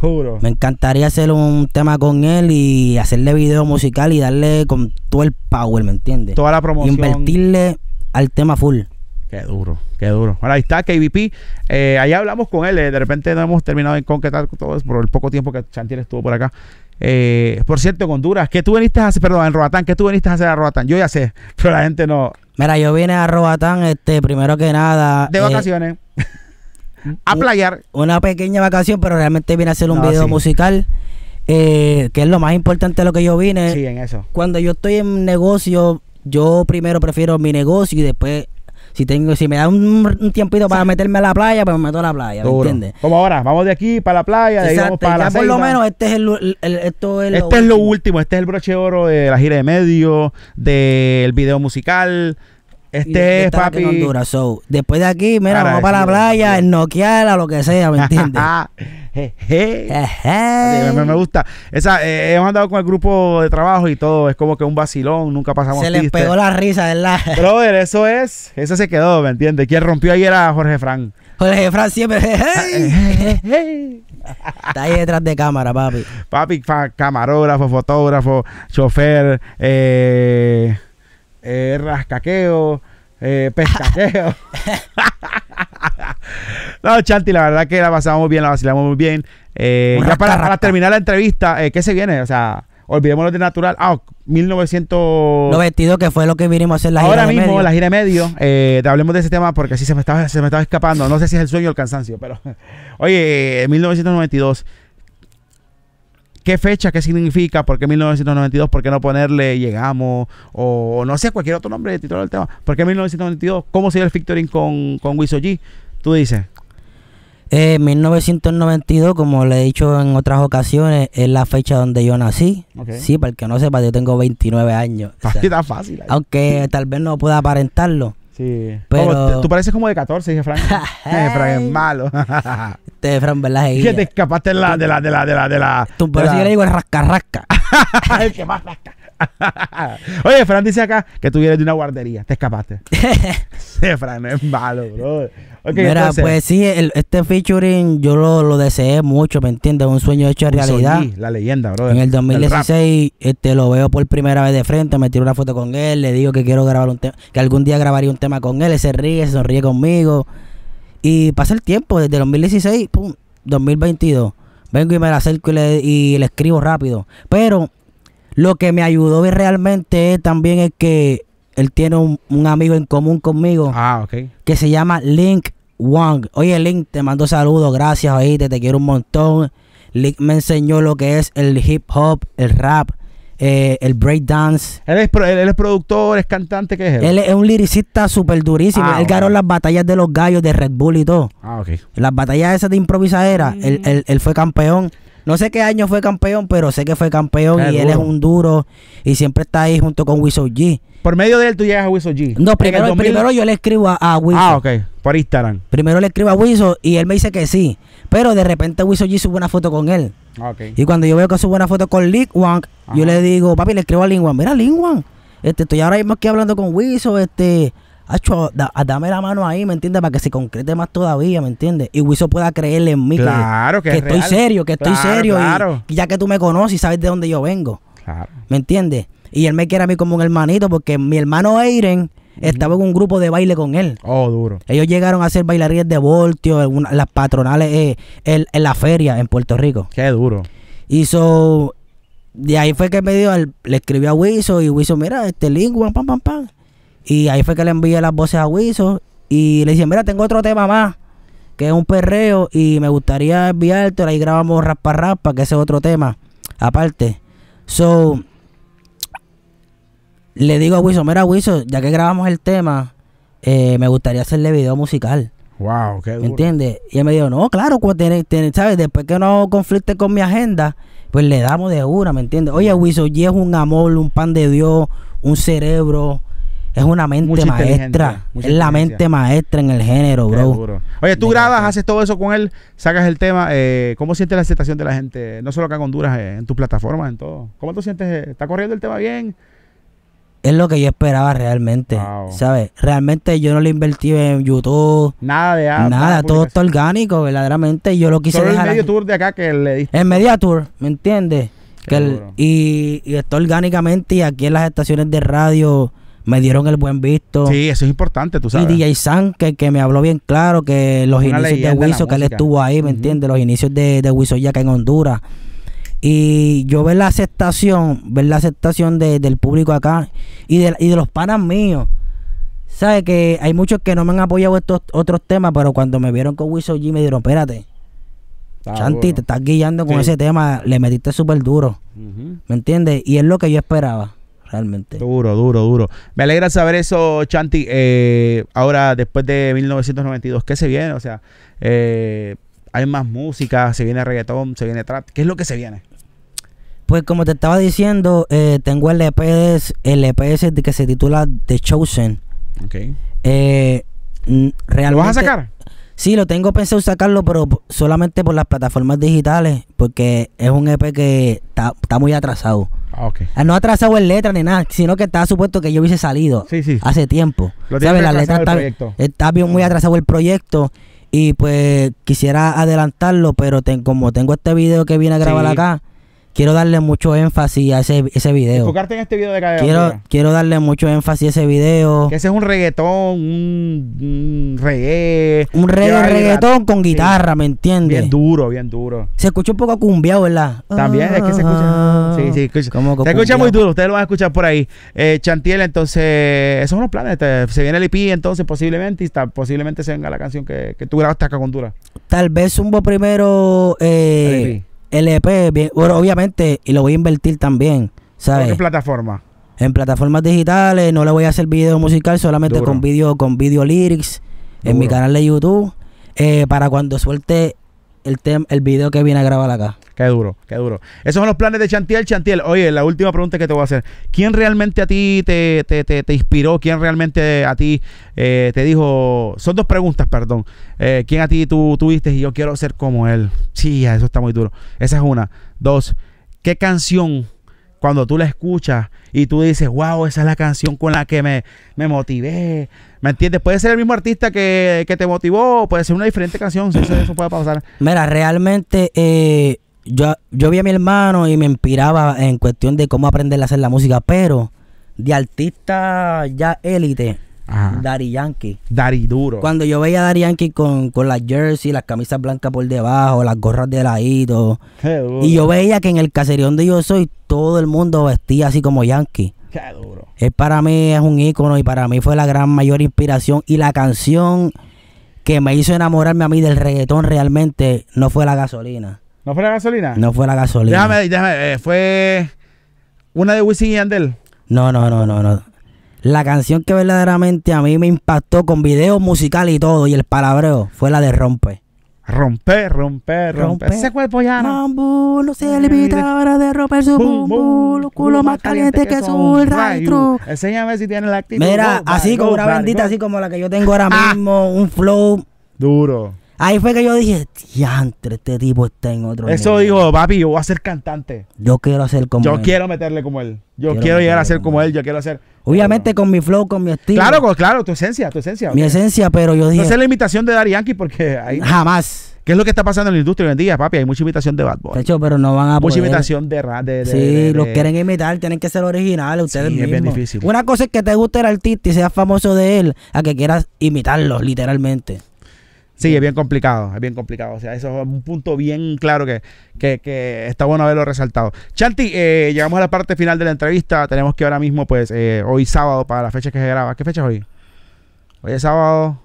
Duro. Me encantaría hacer un tema con él y hacerle video musical y darle con todo el power, ¿me entiendes? Toda la promoción. Invertirle al tema full. Qué duro, qué duro. Bueno, ahí está KVP. Eh, allá hablamos con él. Eh, de repente no hemos terminado en concretar todo eso por el poco tiempo que Chantier estuvo por acá. Eh, por cierto, Honduras, ¿qué tú viniste a hacer? Perdón, en Roatán, ¿qué tú viniste a hacer a Roatán? Yo ya sé, pero la gente no. Mira, yo vine a Roatán, este, primero que nada. De eh, vacaciones. a playar. Una pequeña vacación, pero realmente vine a hacer un video musical. que es lo más importante de lo que yo vine. Sí, en eso. Cuando yo estoy en negocio, yo primero prefiero mi negocio y después si tengo si me da un, tiempito para meterme a la playa pues me meto a la playa ¿me entiendes? como ahora vamos de aquí para la playa de ahí vamos para ya por lo menos este es el, esto es, lo, este último. lo último este es el broche de oro de la gira de medio del video musical este es, papi. después de aquí, mira, vamos para la playa, en Nokia, lo que sea, ¿me entiendes? me, gusta. Esa, eh, hemos andado con el grupo de trabajo y todo. Es como que un vacilón, nunca pasamos Se les pegó la risa, ¿verdad? Brother, eso es. Eso se quedó, ¿me entiendes? Quien rompió ahí era Jorge Fran. Jorge Fran siempre. Está ahí detrás de cámara, papi. Papi, camarógrafo, fotógrafo, chofer, eh eh, rascaqueo, eh, no, Chanti, la verdad que la pasamos bien, la vacilamos muy bien. Eh, para, terminar la entrevista, eh, ¿qué se viene? O sea, olvidémonos de natural. Ah, 1992, que fue lo que vinimos a hacer la Ahora gira mismo, la gira de medio. te hablemos de ese tema porque así se me, estaba, se me estaba escapando. No sé si es el sueño o el cansancio, pero. Oye, 1992. ¿Qué fecha? ¿Qué significa? ¿Por qué 1992? ¿Por qué no ponerle Llegamos? O, no sé, cualquier otro nombre de título del tema. ¿Por qué 1992? ¿Cómo se dio el featuring con, con Wiso G? Tú dices. Eh, 1992, como le he dicho en otras ocasiones, es la fecha donde yo nací. Sí, para el que no sepa, yo tengo 29 años. fácil. Aunque tal vez no pueda aparentarlo, Sí. Pero... tú pareces como de 14, dije Frank. Frank es malo. este Frank, ¿verdad? Que te escapaste de la, de la, de la, de la, de la. Tú pareces que le digo el rasca, rasca. el que más rasca. Oye, Fran dice acá que tú vienes de una guardería, te escapaste. Sí, Fran es malo, bro. Mira, pues sí, este featuring yo lo, deseé mucho, ¿me entiendes? Un sueño hecho realidad. Sí, la leyenda, bro. En el 2016 este, lo veo por primera vez de frente, me tiro una foto con él, le digo que quiero grabar un tema, que algún día grabaría un tema con él, se ríe, se sonríe conmigo. Y pasa el tiempo, desde el 2016, pum, 2022. Vengo y me la acerco y le escribo rápido. Pero lo que me ayudó realmente también es que él tiene un, amigo en común conmigo. Ah, que se llama Link Wang. Oye, Link, te mando saludos, gracias, oíste, te quiero un montón. Link me enseñó lo que es el hip hop, el rap, eh, el breakdance. Él es, es productor, es cantante, ¿qué es él? Él es un liricista súper durísimo. Ah, él ganó las batallas de los gallos de Red Bull y todo. Ah, Las batallas esas de improvisadera, mm. él, él, fue campeón. No sé qué año fue campeón, pero sé que fue campeón y él es un duro y siempre está ahí junto con Wiso G. Por medio de él tú llegas a Wiso G. No, primero, yo le escribo a, a Ah, ok. Por Instagram. Primero le escribo a Wiso y él me dice que sí. Pero de repente Wiso G sube una foto con él. Ah, y cuando yo veo que sube una foto con Lil Wang, yo le digo, papi, le escribo a Lil Wang, mira Lil Wang, este, estoy ahora mismo aquí hablando con Wiso, este, dame la mano ahí, ¿me entiendes? Para que se concrete más todavía, ¿me entiendes? Y Wiso pueda creerle en mí. Claro, que, estoy serio, que estoy serio. Claro. Y, ya que tú me conoces y sabes de dónde yo vengo. Claro. ¿Me entiendes? Y él me quiere a mí como un hermanito porque mi hermano Eiren estaba en un grupo de baile con él. Oh, duro. Ellos llegaron a hacer bailarines de voltio, las patronales eh, en, la feria en Puerto Rico. Qué duro. hizo de ahí fue que me dio, le escribió a Wiso y Wiso, mira, este lingua, pam, pam, pam. Y ahí fue que le envié las voces a Wiso y le dije, mira, tengo otro tema más, que es un perreo y me gustaría enviarte, ahí grabamos raspa raspa, que ese es otro tema, aparte. So, le digo a Wiso, mira Wiso, ya que grabamos el tema, eh, me gustaría hacerle video musical. Wow, qué duro. ¿Me entiendes? Y él me dijo, no, claro, pues ¿sabes? Después que no conflicte con mi agenda, pues le damos de una, ¿me entiendes? Oye, Wiso, y es un amor, un pan de Dios, un cerebro, es una mente maestra. Es la mente maestra en el género, bro. Oye, tú grabas, haces todo eso con él, sacas el tema. Eh, ¿Cómo sientes la aceptación de la gente? No solo acá en Honduras, eh, en tus plataformas, en todo. ¿Cómo tú sientes? Eh, ¿Está corriendo el tema bien? Es lo que yo esperaba realmente, ¿sabes? Realmente yo no le invertí en YouTube. Nada de Nada, todo está orgánico, verdaderamente. Yo lo quise dejar... el media tour de acá que le En media tour, ¿me entiendes? y, y está orgánicamente y aquí en las estaciones de radio me dieron el buen visto. Sí, eso es importante, tú sabes. Y DJ San, que, que me habló bien claro, que los inicios de Wiso, que él estuvo ahí, ¿me entiendes? Los inicios de, de Wiso ya acá en Honduras. Y yo ver la aceptación, ver la aceptación del público acá y de, los panas míos. ¿Sabes? Que hay muchos que no me han apoyado estos otros temas, pero cuando me vieron con Wiso G me dijeron, espérate, Chanti, te estás guiando con ese tema, le metiste súper duro. ¿Me entiendes? Y es lo que yo esperaba realmente. Duro, duro, duro. Me alegra saber eso, Chanti. Eh, ahora, después de 1992, ¿qué se viene? O sea, eh, hay más música, se viene reggaetón, se viene trap. ¿Qué es lo que se viene? Pues como te estaba diciendo, eh, tengo el EPS, el EPS que se titula The Chosen. Ok. realmente, ¿Lo vas a sacar? Sí, lo tengo pensado sacarlo, pero solamente por las plataformas digitales, porque es un EP que está, muy atrasado. Ah, okay. Ah, no atrasado en letra ni nada, sino que está supuesto que yo hubiese salido hace tiempo. ¿Sabes? Las está, bien muy ah. atrasado el proyecto y pues quisiera adelantarlo, pero ten, como tengo este video que vine a grabar acá, quiero darle mucho énfasis a ese, ese video. Enfocarte en este video de Calle quiero, Quiero darle mucho énfasis a ese video. Que ese es un reggaetón, un, reggae. Un reggaetón con guitarra, ¿me entiendes? Bien duro, bien duro. Se escucha un poco cumbiado, ¿verdad? También, es que se escucha. Ah. Sí, sí, escucha. se escucha muy duro, ustedes lo van a escuchar por ahí. Eh, Chantiel, entonces, esos son los planes. se viene el IP e entonces, posiblemente, y posiblemente se venga la canción que, que tú grabaste acá con Dura. Tal vez Zumbo primero. Eh, e LP, bueno, obviamente, y lo voy a invertir también, ¿sabes? ¿En plataforma? En plataformas digitales, no le voy a hacer video musical, solamente con video, con video lyrics, en mi canal de YouTube. Eh, para cuando suelte el, el video que viene a grabar acá. Qué duro, qué duro. Esos son los planes de Chantiel. Chantiel, oye, la última pregunta que te voy a hacer. ¿Quién realmente a ti te, inspiró? ¿Quién realmente a ti eh, te dijo? Son dos preguntas, perdón. Eh, ¿Quién a ti tú tuviste y yo quiero ser como él? Sí, eso está muy duro. Esa es una. Dos, ¿qué canción cuando tú la escuchas y tú dices, wow, esa es la canción con la que me, me motivé. ¿Me entiendes? Puede ser el mismo artista que, te motivó, puede ser una diferente canción, eso, eso puede pasar. Mira, realmente eh, yo, yo vi a mi hermano y me inspiraba en cuestión de cómo aprender a hacer la música, pero de artista ya élite, Daddy Yankee. Daddy Duro. Cuando yo veía a Daddy Yankee con, con las jerseys, las camisas blancas por debajo, las gorras de ladito. Y yo veía que en el caserío donde yo soy, todo el mundo vestía así como Yankee. Qué duro. para mí es un ícono y para mí fue la gran mayor inspiración. Y la canción que me hizo enamorarme a mí del reggaetón realmente no fue la gasolina. ¿No fue la gasolina? No fue la gasolina. Déjame, déjame, eh, fue una de Wisin y Andel. No, no, no, no, no. La canción que verdaderamente a mí me impactó con video musical y todo y el palabreo fue la de Rompe. Romper, romper, romper. Ese cuerpo ya no. No se limita ahora de romper su Los culos más calientes que, su rastro. Uh, enséñame si tiene la actitud. Mira, así como una bendita, así como la que yo tengo ahora ah. mismo, un flow. Duro. Ahí fue que yo dije, diantre, este tipo está en otro Eso dijo, papi, yo voy a ser cantante. Yo quiero hacer como él. Yo quiero meterle como él. Yo quiero, llegar a ser como él. Yo quiero hacer Obviamente con mi flow, con mi estilo. Claro, claro, tu esencia, tu esencia. Mi esencia, pero yo No dije, sé la imitación de Dari Yankee porque hay... jamás. ¿Qué es lo que está pasando en la industria hoy en día, papi? Hay mucha imitación de Bad Boy. hecho, pero no van a Mucha imitación de, sí, los quieren imitar, tienen que ser originales ustedes es bien difícil. Una cosa es que te guste el artista y seas famoso de él, a que quieras imitarlo, literalmente. Sí, es bien complicado, es bien complicado. O sea, eso es un punto bien claro que, que, está bueno haberlo resaltado. Chanti, eh, llegamos a la parte final de la entrevista. Tenemos que ahora mismo, pues, eh, hoy sábado, para la fecha que se graba. ¿Qué fecha es hoy? Hoy es sábado.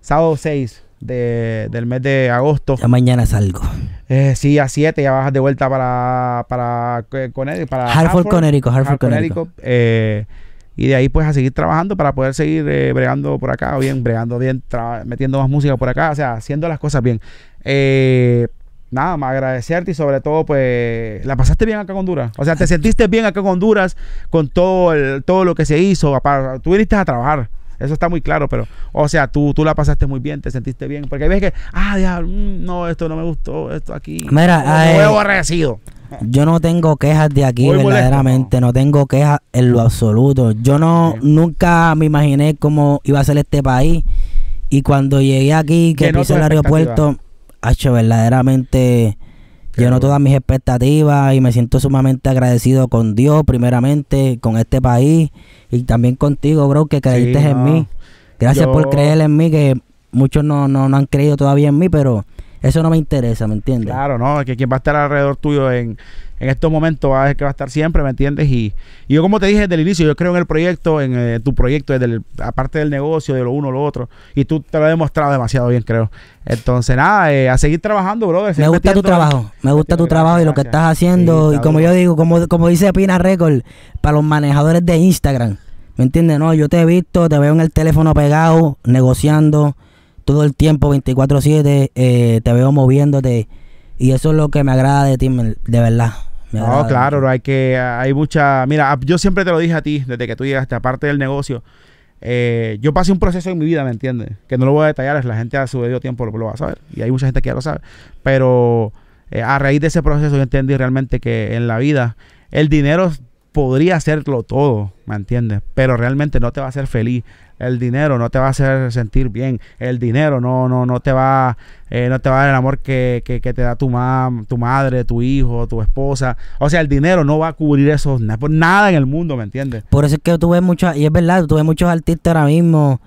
Sábado 6 del mes de agosto. Ya mañana salgo. Eh, sí, a 7 ya bajas de vuelta para, para, eh, para, para conérico Eh, y de ahí pues a seguir trabajando para poder seguir eh, bregando por acá, o bien bregando bien, metiendo más música por acá, o sea, haciendo las cosas bien. Eh, nada, más agradecerte y sobre todo, pues, ¿la pasaste bien acá en Honduras? O sea, ¿te sentiste bien acá en Honduras con todo, el, todo lo que se hizo? para Tú viniste a trabajar. Eso está muy claro, pero, o sea, tú, tú la pasaste muy bien, te sentiste bien. Porque veces que, ah, diablo, mm, no, esto no me gustó, esto aquí. Mira, no, eh, Yo no tengo quejas de aquí, verdaderamente. ¿no? tengo quejas en lo absoluto. Yo no, nunca me imaginé cómo iba a ser este país. Y cuando llegué aquí, que, pisé el aeropuerto, hacho, verdaderamente Lleno todas mis expectativas y me siento sumamente agradecido con Dios, primeramente, con este país y también contigo, bro, que creíste en mí. Gracias por creer en mí, que muchos no, no, no han creído todavía en mí, pero eso no me interesa, ¿me entiendes? Claro, no, es que quien va a estar alrededor tuyo en, en estos momentos es que va a estar siempre, ¿me entiendes? Y, yo como te dije desde el inicio, yo creo en el proyecto, en eh, tu proyecto, desde aparte del negocio, de lo uno, lo otro. Y tú te lo has demostrado demasiado bien, creo. Entonces, nada, eh, a seguir trabajando, brother. Me gusta tu trabajo, me gusta tu trabajo y lo que estás haciendo. y como yo digo, como, como dice Pina Record, para los manejadores de Instagram, ¿me entiendes? No, yo te he visto, te veo en el teléfono pegado, negociando todo el tiempo, 24-7, eh, te veo moviéndote. Y eso es lo que me agrada de ti, de verdad. No, claro, hay que, hay mucha, mira, ah, yo siempre te lo dije a ti, desde que tú llegaste, aparte del negocio, eh, yo pasé un proceso en mi vida, ¿me entiendes? Que no lo voy a detallar, la gente a su tiempo lo, lo, va a saber, y hay mucha gente que ya lo sabe, pero eh, a raíz de ese proceso yo entendí realmente que en la vida el dinero podría hacerlo todo, ¿me entiendes? Pero realmente no te va a hacer feliz. El dinero no te va a hacer sentir bien. El dinero no, no, no te va, eh, no te va a dar el amor que, que, te da tu, mamá, tu madre, tu hijo, tu esposa. O sea, el dinero no va a cubrir eso por nada en el mundo, ¿me entiendes? Por eso es que tú ves y es verdad, tú ves muchos artistas ahora mismo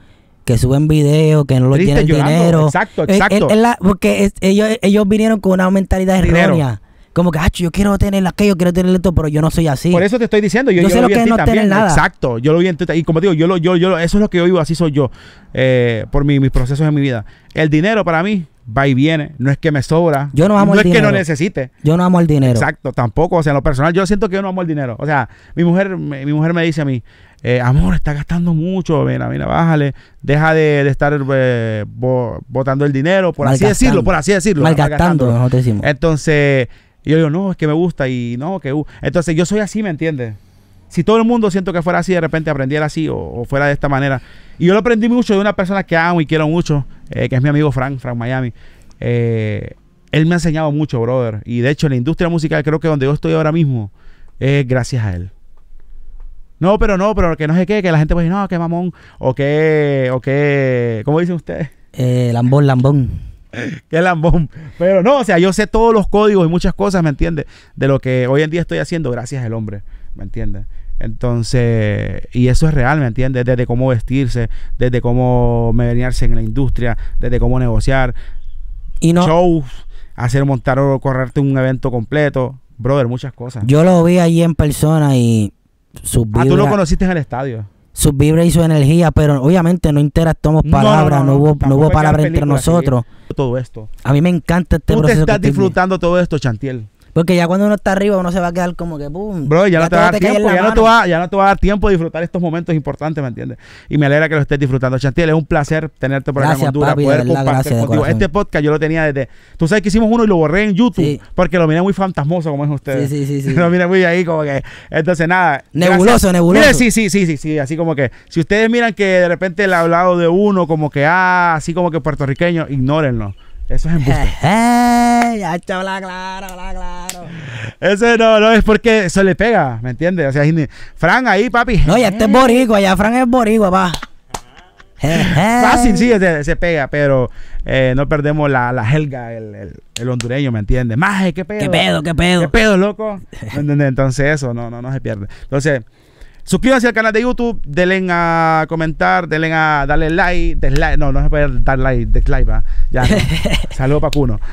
que suben videos, que no lo tienen dinero. Exacto, exacto. porque ellos, vinieron con una mentalidad errónea como que, ah, yo quiero tener aquello, quiero tener esto, pero yo no soy así. Por eso te estoy diciendo, yo, lo, no también. Tener Exacto, yo lo vi en ti. Y como te digo, yo, yo, yo, eso es lo que yo vivo, así soy yo, eh, por mis procesos en mi vida. El dinero para mí va y viene, no es que me sobra. Yo no amo el dinero. No es que no necesite. Yo no amo el dinero. Exacto, tampoco, o sea, en lo personal, yo siento que yo no amo el dinero. O sea, mi mujer, mi, mujer me dice a mí, eh, amor, está gastando mucho, mira, mira, bájale, deja de, estar eh, botando el dinero, por así decirlo, por así decirlo. Malgastando, nosotros decimos. Entonces yo digo, no, es que me gusta y no, que... Entonces yo soy así, ¿me entiendes? Si todo el mundo siento que fuera así, de repente aprendiera así o, fuera de esta manera. Y yo lo aprendí mucho de una persona que amo y quiero mucho, eh, que es mi amigo Frank, Frank Miami. Eh, él me ha enseñado mucho, brother. Y de hecho, la industria musical, creo que donde yo estoy ahora mismo es gracias a él. No, pero no, pero que no sé qué, que la gente puede decir, no, qué mamón, o qué, o qué, ¿cómo dicen ustedes? Eh, lambón, lambón. Qué lambón. Pero no, o sea, yo sé todos los códigos y muchas cosas, ¿me entiendes? De lo que hoy en día estoy haciendo gracias al hombre, ¿me entiendes? Entonces, y eso es real, ¿me entiendes? Desde cómo vestirse, desde cómo mediarse en la industria, desde cómo negociar, y no, shows, hacer montar o correrte un evento completo, brother, muchas cosas. Yo lo vi allí en persona y sus Ah, tú lo conociste en el estadio su vibra y su energía, pero obviamente no interactuamos palabras, no, hubo, palabras entre nosotros. Todo esto. A mí me encanta este proceso. Tú te estás disfrutando todo esto, Chantiel. Porque ya cuando uno está arriba, uno se va a quedar como que pum. Bro, ya, no te va a dar tiempo, ya no, te va, a dar tiempo de disfrutar estos momentos importantes, ¿me entiendes? Y me alegra que lo estés disfrutando. Chantiel, es un placer tenerte por acá en Honduras, Este podcast yo lo tenía desde. Tú sabes que hicimos uno y lo borré en YouTube porque lo miré muy fantasmoso, como es usted Sí, sí, sí. sí. lo miré muy ahí, como que. Entonces, nada. Nebuloso, nebuloso. sí, sí, sí, sí, sí. Así como que, si ustedes miran que de repente el hablado de uno, como que, ah, así como que puertorriqueño, ignórenlo. Eso es embuste. ya te habla claro, habla claro. Ese no, no es porque eso le pega, ¿me entiendes? O sea, Fran ahí, papi. No, ya este es boricua, ya Fran es boricua, pa. Fácil, sí, se, pega, pero eh, no perdemos la, la helga, el, el, hondureño, ¿me entiendes? Maje, qué pedo. Qué pedo, qué pedo. Qué pedo, loco. ¿Me entiendes? Entonces, eso no, no, no se pierde. Entonces, Suscríbanse al canal de YouTube, denle a comentar, denle a darle like, No, no se puede dar like, dislike, va, Ya. saludo Saludos para Cuno.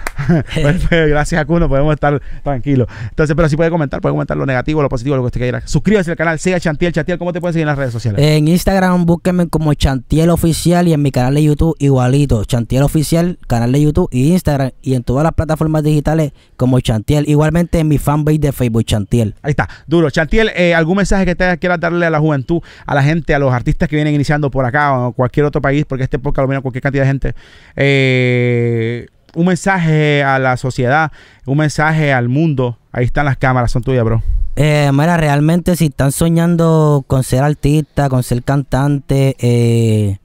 Pues, pues, gracias a Cuno, podemos estar tranquilos. Entonces, pero si puede comentar, puede comentar lo negativo, lo positivo, lo que usted quiera. Suscríbase al canal, siga Chantiel. Chantiel, ¿cómo te puedes seguir en las redes sociales? En Instagram, búsquenme como Chantiel Oficial y en mi canal de YouTube igualito. Chantiel Oficial, canal de YouTube y Instagram y en todas las plataformas digitales como Chantiel. Igualmente en mi fanbase de Facebook, Chantiel. Ahí está, duro. Chantiel, eh, ¿algún mensaje que te quieras dar? darle a la juventud, a la gente, a los artistas que vienen iniciando por acá o cualquier otro país, porque este podcast lo menos cualquier cantidad de gente. Eh, un mensaje a la sociedad, un mensaje al mundo. Ahí están las cámaras, son tuyas, bro. Eh, mira, realmente si están soñando con ser artista, con ser cantante, eh,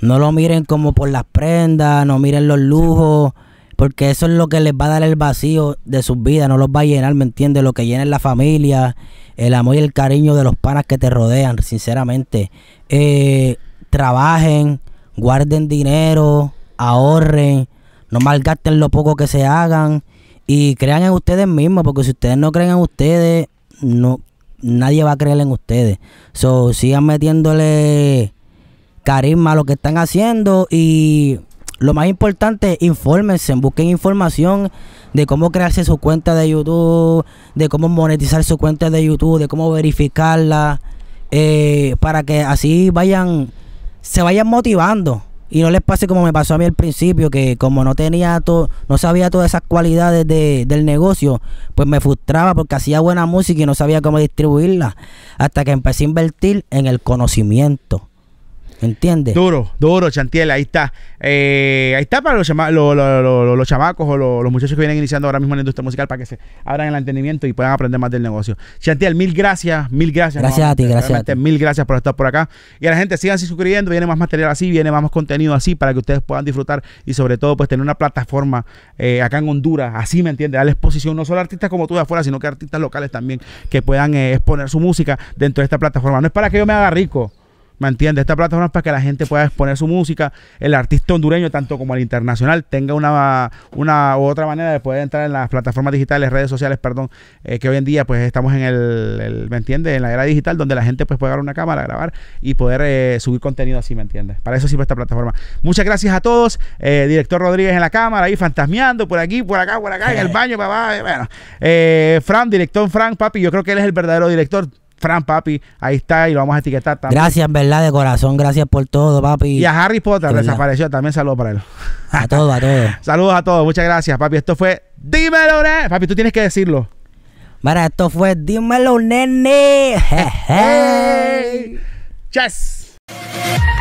no lo miren como por las prendas, no miren los lujos. Porque eso es lo que les va a dar el vacío de sus vidas, no los va a llenar, ¿me entiendes? Lo que llena es la familia, el amor y el cariño de los panas que te rodean, sinceramente. Eh, trabajen, guarden dinero, ahorren, no malgasten lo poco que se hagan y crean en ustedes mismos, porque si ustedes no creen en ustedes, no nadie va a creer en ustedes. So, sigan metiéndole carisma a lo que están haciendo y lo más importante es infórmense, busquen información de cómo crearse su cuenta de YouTube, de cómo monetizar su cuenta de YouTube, de cómo verificarla, eh, para que así vayan, se vayan motivando. Y no les pase como me pasó a mí al principio, que como no tenía todo, no sabía todas esas cualidades del negocio, pues me frustraba porque hacía buena música y no sabía cómo distribuirla. Hasta que empecé a invertir en el conocimiento. ¿Entiendes? Duro, duro, Chantiel, ahí está. Eh, ahí está para los, chama los, chamacos o los, muchachos que vienen iniciando ahora mismo en la industria musical para que se abran el entendimiento y puedan aprender más del negocio. Chantiel, mil gracias, mil gracias. Gracias a ti, gracias. Mil gracias por estar por acá. Y a la gente, Sigan suscribiendo, viene más material así, viene más contenido así para que ustedes puedan disfrutar y sobre todo pues tener una plataforma eh, acá en Honduras, así me entiendes, la exposición no solo a artistas como tú de afuera, sino que artistas locales también que puedan eh, exponer su música dentro de esta plataforma. No es para que yo me haga rico ¿Me entiendes? Esta plataforma es para que la gente pueda exponer su música, el artista hondureño, tanto como el internacional, tenga una, una u otra manera de poder entrar en las plataformas digitales, redes sociales, perdón, eh, que hoy en día pues estamos en el, ¿me entiendes? En la era digital donde la gente pues puede agarrar una cámara, grabar y poder eh, subir contenido así, ¿me entiendes? Para eso sirve esta plataforma. Muchas gracias a todos. Eh, director Rodríguez en la cámara, ahí fantasmeando por aquí, por acá, por acá, en el baño, papá. Bueno, Fran, director Frank, papi, yo creo que él es el verdadero director. Fran, papi, ahí está y lo vamos a etiquetar también. Gracias, verdad, de corazón, gracias por todo, papi. Y a Harry Potter desapareció, también saludos para él. A todos, a todos. saludos a todos, muchas gracias, papi. Esto fue Dímelo, nene. Papi, tú tienes que decirlo. Mira, esto fue Dímelo, nene. Hey,